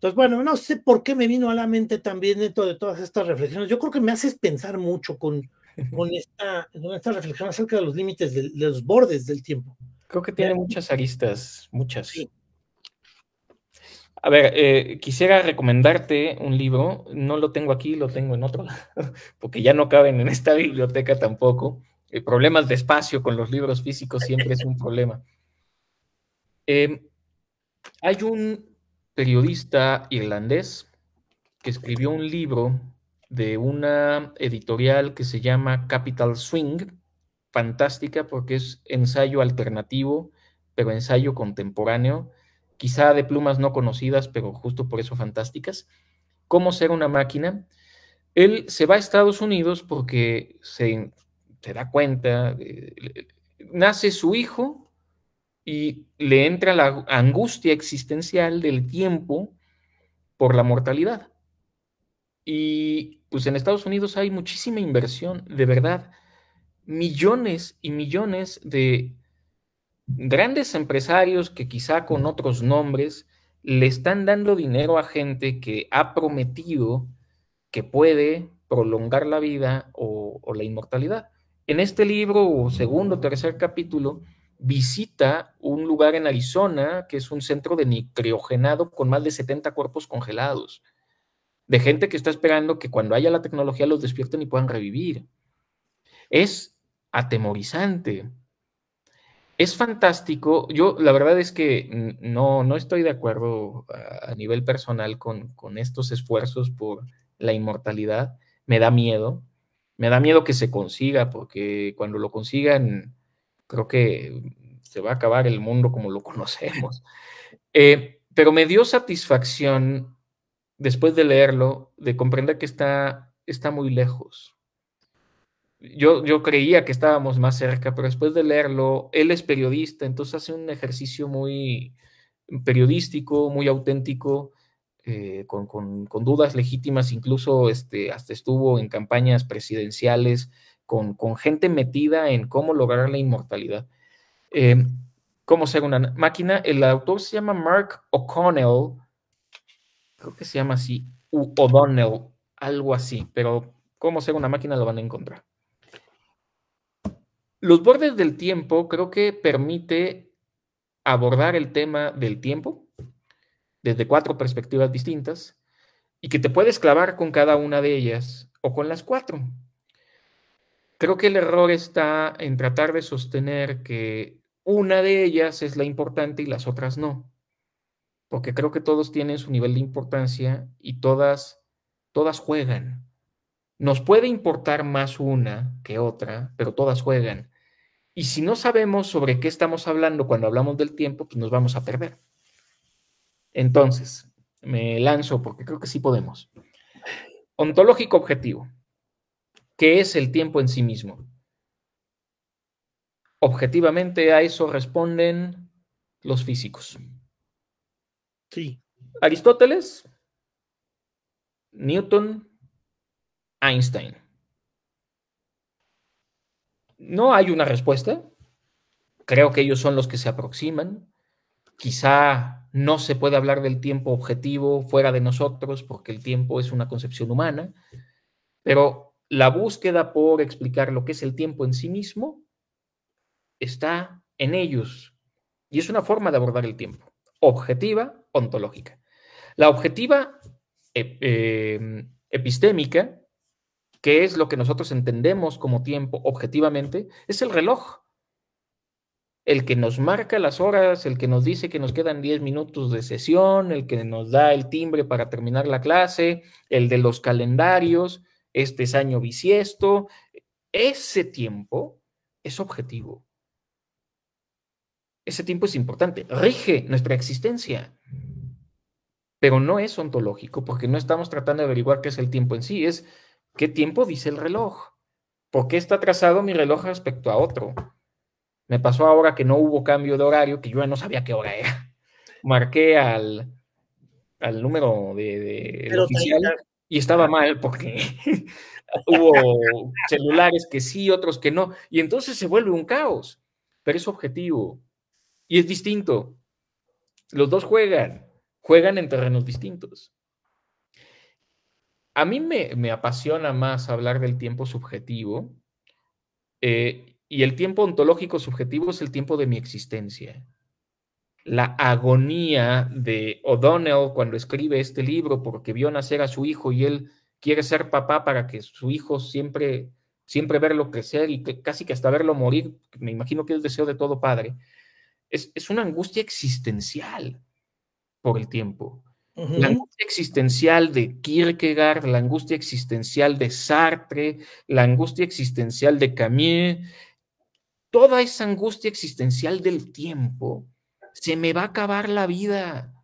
Entonces, bueno, no sé por qué me vino a la mente también dentro de todas estas reflexiones. Yo creo que me haces pensar mucho con, *laughs* esta, reflexión acerca de los límites, de, los bordes del tiempo. Creo que tiene muchas aristas, muchas. A ver, eh, quisiera recomendarte un libro, no lo tengo aquí, lo tengo en otro lado, *laughs* porque ya no caben en esta biblioteca tampoco. Eh, problemas de espacio con los libros físicos siempre es un problema. Em, hay un periodista irlandés que escribió un libro de una editorial que se llama Capital Swing, fantástica porque es ensayo alternativo, pero ensayo contemporáneo, quizá de plumas no conocidas, pero justo por eso fantásticas, Cómo ser una máquina. Él se va a Estados Unidos porque se, da cuenta, eh, nace su hijo y le entra la angustia existencial del tiempo por la mortalidad. Y pues en Estados Unidos hay muchísima inversión, de verdad, millones y millones de grandes empresarios que quizá con otros nombres le están dando dinero a gente que ha prometido que puede prolongar la vida o, la inmortalidad. En este libro, o segundo o tercer capítulo, visita un lugar en Arizona que es un centro de nicriogenado con más de 70 cuerpos congelados, de gente que está esperando que cuando haya la tecnología los despierten y puedan revivir. Es atemorizante. Es fantástico. Yo la verdad es que no, no estoy de acuerdo a, a nivel personal con, con estos esfuerzos por la inmortalidad. Me da miedo. Me da miedo que se consiga porque cuando lo consigan creo que se va a acabar el mundo como lo *laughs* conocemos. Eh, pero me dio satisfacción después de leerlo, de comprender que está, está muy lejos. Yo, yo creía que estábamos más cerca, pero después de leerlo, él es periodista, entonces hace un ejercicio muy periodístico, muy auténtico, eh, con, con, dudas legítimas, incluso este, hasta estuvo en campañas presidenciales con, gente metida en cómo lograr la inmortalidad. Em, ¿Cómo ser una máquina? El autor se llama Mark O'Connell, creo que se llama así, O'Donnell, algo así, pero cómo ser una máquina lo van a encontrar. Los bordes del tiempo creo que permite abordar el tema del tiempo desde cuatro perspectivas distintas y que te puedes clavar con cada una de ellas o con las cuatro. Creo que el error está en tratar de sostener que una de ellas es la importante y las otras no. Porque creo que todos tienen su nivel de importancia y todas, todas juegan. Nos puede importar más una que otra, pero todas juegan. Y si no sabemos sobre qué estamos hablando cuando hablamos del tiempo, pues nos vamos a perder. Entonces, me lanzo porque creo que sí podemos. Ontológico objetivo. ¿Qué es el tiempo en sí mismo. Objetivamente a eso responden los físicos. Sí. Aristóteles, Newton, Einstein. No hay una respuesta. Creo que ellos son los que se aproximan. Quizá no se puede hablar del tiempo objetivo fuera de nosotros porque el tiempo es una concepción humana, pero la búsqueda por explicar lo que es el tiempo en sí mismo está en ellos. Y es una forma de abordar el tiempo, objetiva, ontológica. La objetiva eh, em, epistémica, que es lo que nosotros entendemos como tiempo objetivamente, es el reloj. El que nos marca las horas, el que nos dice que nos quedan 10 minutos de sesión, el que nos da el timbre para terminar la clase, el de los calendarios, este es año bisiesto, ese tiempo es objetivo. Ese tiempo es importante, rige nuestra existencia, pero no es ontológico porque no estamos tratando de averiguar qué es el tiempo en sí, es qué tiempo dice el reloj, por qué está trazado mi reloj respecto a otro. Me pasó ahora que no hubo cambio de horario, que yo ya no sabía qué hora era. Marqué al, número de, oficial. Y estaba mal porque *laughs* hubo celulares que sí, otros que no. Y entonces se vuelve un caos, pero es objetivo y es distinto. Los dos juegan, juegan en terrenos distintos. A mí me, apasiona más hablar del tiempo subjetivo eh, y el tiempo ontológico subjetivo es el tiempo de mi existencia la agonía de O'Donnell cuando escribe este libro porque vio nacer a su hijo y él quiere ser papá para que su hijo siempre, siempre verlo crecer y casi que hasta verlo morir, me imagino que es el deseo de todo padre, es, una angustia existencial por el tiempo. La angustia existencial de Kierkegaard, la angustia existencial de Sartre, la angustia existencial de Camus, toda esa angustia existencial del tiempo se me va a acabar la vida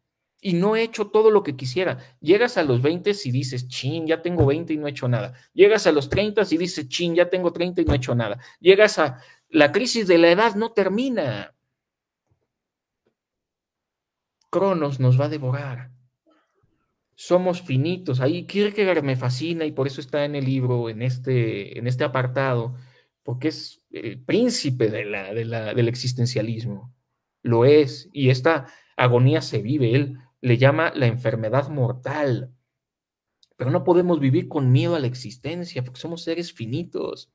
y no he hecho todo lo que quisiera. Llegas a los 20 y dices, chin, ya tengo 20 y no he hecho nada. Llegas a los 30 y dices, chin, ya tengo 30 y no he hecho nada. Llegas a la crisis de la edad, no termina. Cronos nos va a devorar. Somos finitos. Ahí Kierkegaard me fascina y por eso está en el libro, en este, en este apartado, porque es el príncipe del existencialismo lo es, y esta agonía se vive, él le llama la enfermedad mortal. Pero no podemos vivir con miedo a la existencia, porque somos seres finitos.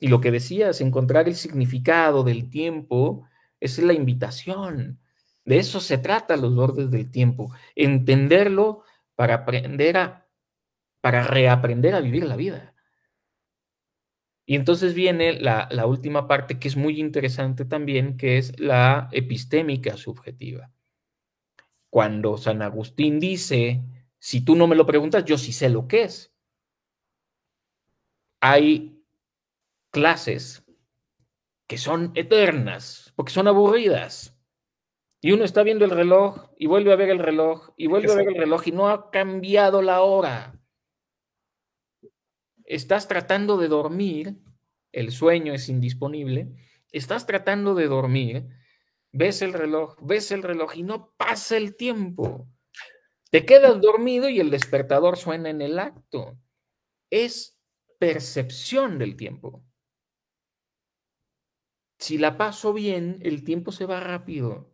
Y lo que decías, encontrar el significado del tiempo, es la invitación. De eso se trata los bordes del tiempo, entenderlo para aprender a, para reaprender a vivir la vida. Y entonces viene la, última parte que es muy interesante también, que es la epistémica subjetiva. Cuando San Agustín dice, si tú no me lo preguntas, yo sí sé lo que es. Hay clases que son eternas, porque son aburridas. Y uno está viendo el reloj y vuelve a ver el reloj y vuelve a ver el reloj y no ha cambiado la hora estás tratando de dormir, el sueño es indisponible, estás tratando de dormir, ves el reloj, ves el reloj y no pasa el tiempo. Te quedas dormido y el despertador suena en el acto. Es percepción del tiempo. Si la paso bien, el tiempo se va rápido.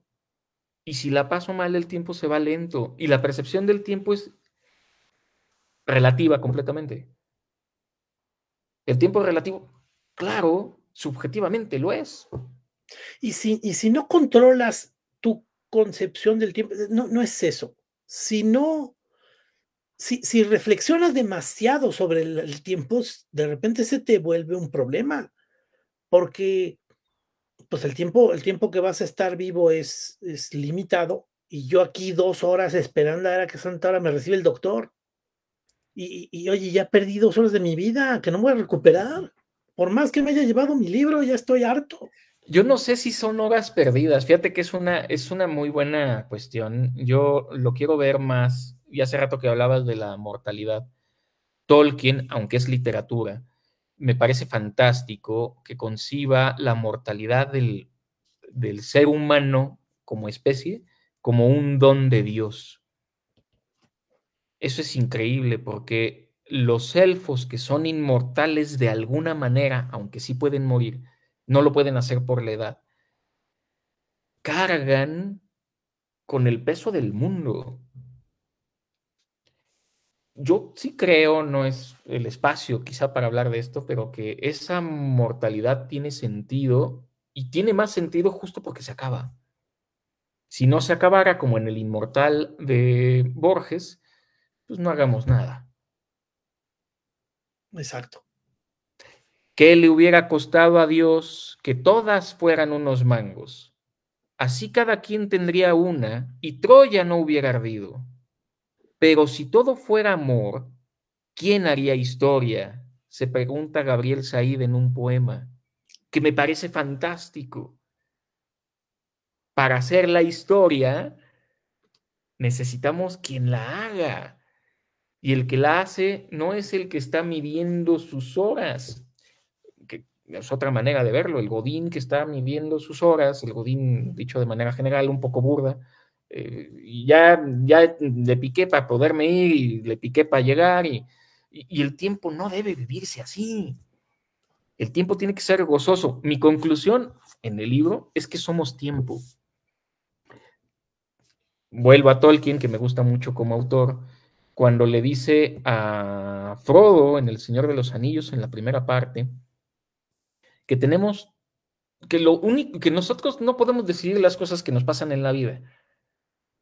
Y si la paso mal, el tiempo se va lento. Y la percepción del tiempo es relativa completamente. El tiempo relativo, claro, subjetivamente lo es. Y si, y si no controlas tu concepción del tiempo, no, es eso. Si si, reflexionas demasiado sobre el, tiempo, de repente se te vuelve un problema, porque pues el tiempo, el tiempo que vas a estar vivo es, es limitado y yo aquí dos horas esperando a ver a qué santa hora me recibe el doctor y, oye, ya he perdido horas de mi vida que no voy a recuperar. Por más que me haya llevado mi libro, ya estoy harto. Yo no sé si son horas perdidas. Fíjate que es una, es una muy buena cuestión. Yo lo quiero ver más. Y hace rato que hablabas de la mortalidad. Tolkien, aunque es literatura, me parece fantástico que conciba la mortalidad del, del ser humano como especie como un don de Dios. Eso es increíble porque los elfos que son inmortales de alguna manera, aunque sí pueden morir, no lo pueden hacer por la edad, cargan con el peso del mundo. Yo sí creo, no es el espacio quizá para hablar de esto, pero que esa mortalidad tiene sentido y tiene más sentido justo porque se acaba. Si no se acabara como en el inmortal de Borges, pues no hagamos nada. Exacto. ¿Qué le hubiera costado a Dios que todas fueran unos mangos? Así cada quien tendría una y Troya no hubiera ardido. Pero si todo fuera amor, ¿quién haría historia? Se pregunta Gabriel Said en un poema, que me parece fantástico. Para hacer la historia necesitamos quien la haga. Y el que la hace no es el que está midiendo sus horas, que es otra manera de verlo, el godín que está midiendo sus horas, el godín dicho de manera general, un poco burda, eh, y ya, ya le piqué para poderme ir y le piqué para llegar y, y el tiempo no debe vivirse así. El tiempo tiene que ser gozoso. Mi conclusión en el libro es que somos tiempo. Vuelvo a Tolkien, que me gusta mucho como autor cuando le dice a Frodo en El Señor de los Anillos, en la primera parte, que tenemos, que lo único, que nosotros no podemos decidir las cosas que nos pasan en la vida.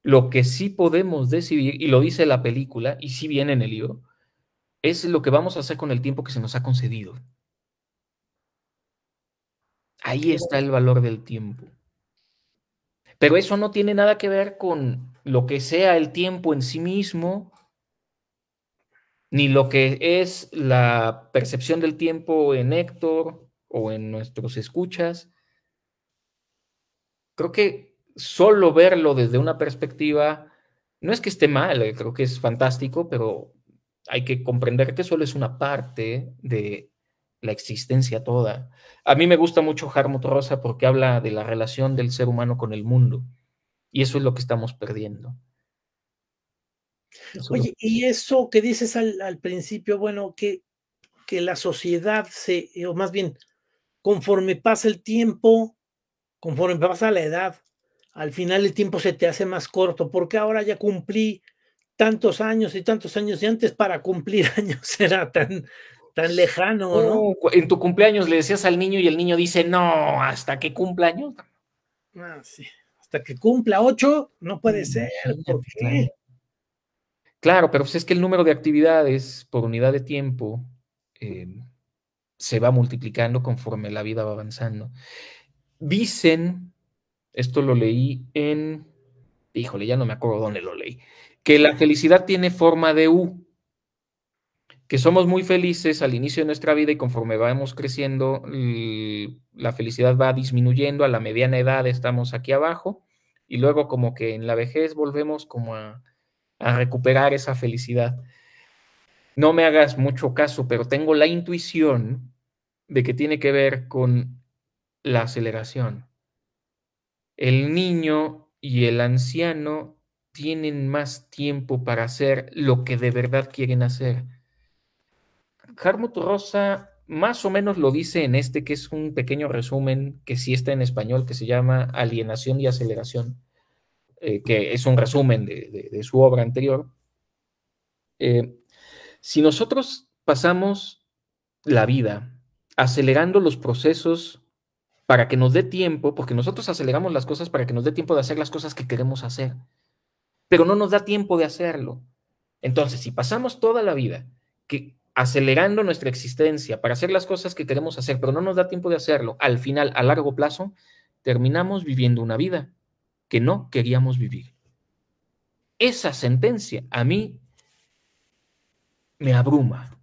Lo que sí podemos decidir, y lo dice la película, y sí viene en el libro, es lo que vamos a hacer con el tiempo que se nos ha concedido. Ahí está el valor del tiempo. Pero eso no tiene nada que ver con lo que sea el tiempo en sí mismo, ni lo que es la percepción del tiempo en Héctor o en nuestros escuchas. Creo que solo verlo desde una perspectiva, no es que esté mal, eh, creo que es fantástico, pero hay que comprender que solo es una parte de la existencia toda. A mí me gusta mucho Harmut Rosa porque habla de la relación del ser humano con el mundo y eso es lo que estamos perdiendo. Oye, y eso que dices al, principio, bueno, que, que, la sociedad se, eh, o más bien, conforme pasa el tiempo, conforme pasa la edad, al final el tiempo se te hace más corto, porque ahora ya cumplí tantos años y tantos años y antes para cumplir *laughs* años era tan, tan lejano, ¿no? Oh, en tu cumpleaños le decías al niño y el niño dice, no, hasta que cumpla años. Ah, sí. Hasta que cumpla ocho, no puede mm, ser. ¿Por pues, Claro, pero pues, es que el número de actividades por unidad de tiempo em, se va multiplicando conforme la vida va avanzando. Dicen, esto lo leí en, híjole, ya no me acuerdo dónde lo leí, que la felicidad tiene forma de U, que somos muy felices al inicio de nuestra vida y conforme vamos creciendo, la felicidad va disminuyendo, a la mediana edad estamos aquí abajo y luego como que en la vejez volvemos como a a recuperar esa felicidad. No me hagas mucho caso, pero tengo la intuición de que tiene que ver con la aceleración. El niño y el anciano tienen más tiempo para hacer lo que de verdad quieren hacer. Harmut Rosa más o menos lo dice en este, que es un pequeño resumen que sí está en español, que se llama Alienación y Aceleración. Eh, que es un resumen de, su obra anterior, eh, si nosotros pasamos la vida acelerando los procesos para que nos dé tiempo, porque nosotros aceleramos las cosas para que nos dé tiempo de hacer las cosas que queremos hacer, pero no nos da tiempo de hacerlo. Entonces, si pasamos toda la vida que acelerando nuestra existencia para hacer las cosas que queremos hacer, pero no nos da tiempo de hacerlo, al final, a largo plazo, terminamos viviendo una vida que no queríamos vivir. Esa sentencia a mí me abruma.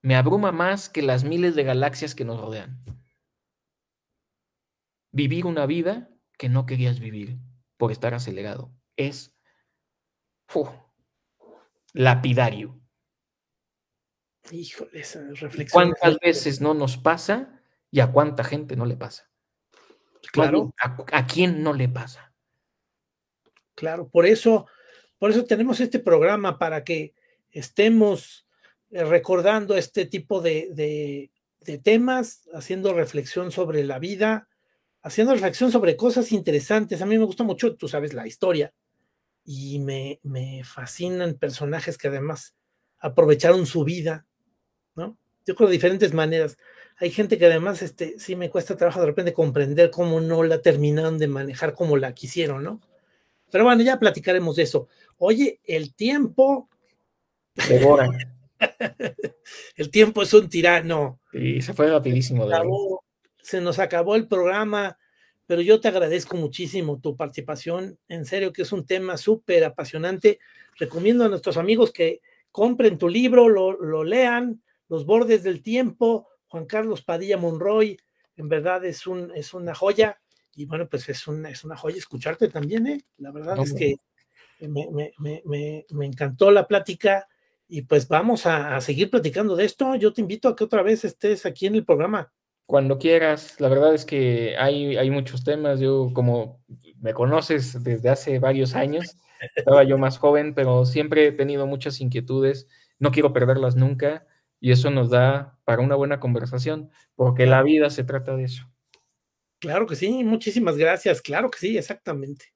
Me abruma más que las miles de galaxias que nos rodean. Vivir una vida que no querías vivir por estar acelerado es lapidario. Híjole, esa reflexión. ¿Cuántas veces no nos pasa y a cuánta gente no le pasa? Claro. ¿A, quién no le pasa? Claro, por eso, por eso tenemos este programa para que estemos eh, recordando este tipo de, de, temas, haciendo reflexión sobre la vida, haciendo reflexión sobre cosas interesantes. A mí me gusta mucho, tú sabes, la historia. Y me, me fascinan personajes que además aprovecharon su vida, ¿no? Yo creo de diferentes maneras. Hay gente que además, este, sí me cuesta trabajo de repente comprender cómo no la terminaron de manejar como la quisieron, ¿no? Pero bueno, ya platicaremos de eso. Oye, el tiempo. *laughs* el tiempo es un tirano. Y se fue rapidísimo. Se, se nos acabó el programa, pero yo te agradezco muchísimo tu participación. En serio, que es un tema súper apasionante. Recomiendo a nuestros amigos que compren tu libro, lo, lo lean, Los bordes del tiempo, Juan Carlos Padilla Monroy, en verdad es, un, es una joya. Y bueno, pues es, es una joya escucharte también, ¿eh? La verdad es que me, encantó la plática y pues vamos a, seguir platicando de esto. Yo te invito a que otra vez estés aquí en el programa. Cuando quieras, la verdad es que hay, hay muchos temas. Yo, como me conoces desde hace varios años, estaba yo más joven, pero siempre he tenido muchas inquietudes. No quiero perderlas nunca y eso nos da para una buena conversación, porque la vida se trata de eso. Claro que sí, muchísimas gracias, claro que sí, exactamente.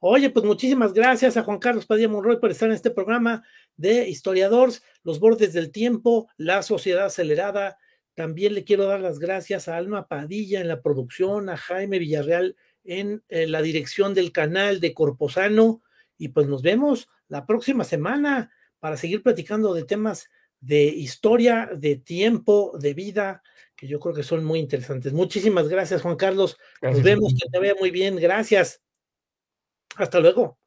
Oye, pues muchísimas gracias a Juan Carlos Padilla Monroy por estar en este programa de Historiadores, los bordes del tiempo, la sociedad acelerada. También le quiero dar las gracias a Alma Padilla en la producción, a Jaime Villarreal en eh, la dirección del canal de Corposano. Y pues nos vemos la próxima semana para seguir platicando de temas de historia, de tiempo, de vida, que yo creo que son muy interesantes. Muchísimas gracias, Juan Carlos. Nos vemos, que te vea muy bien. Gracias. Hasta luego.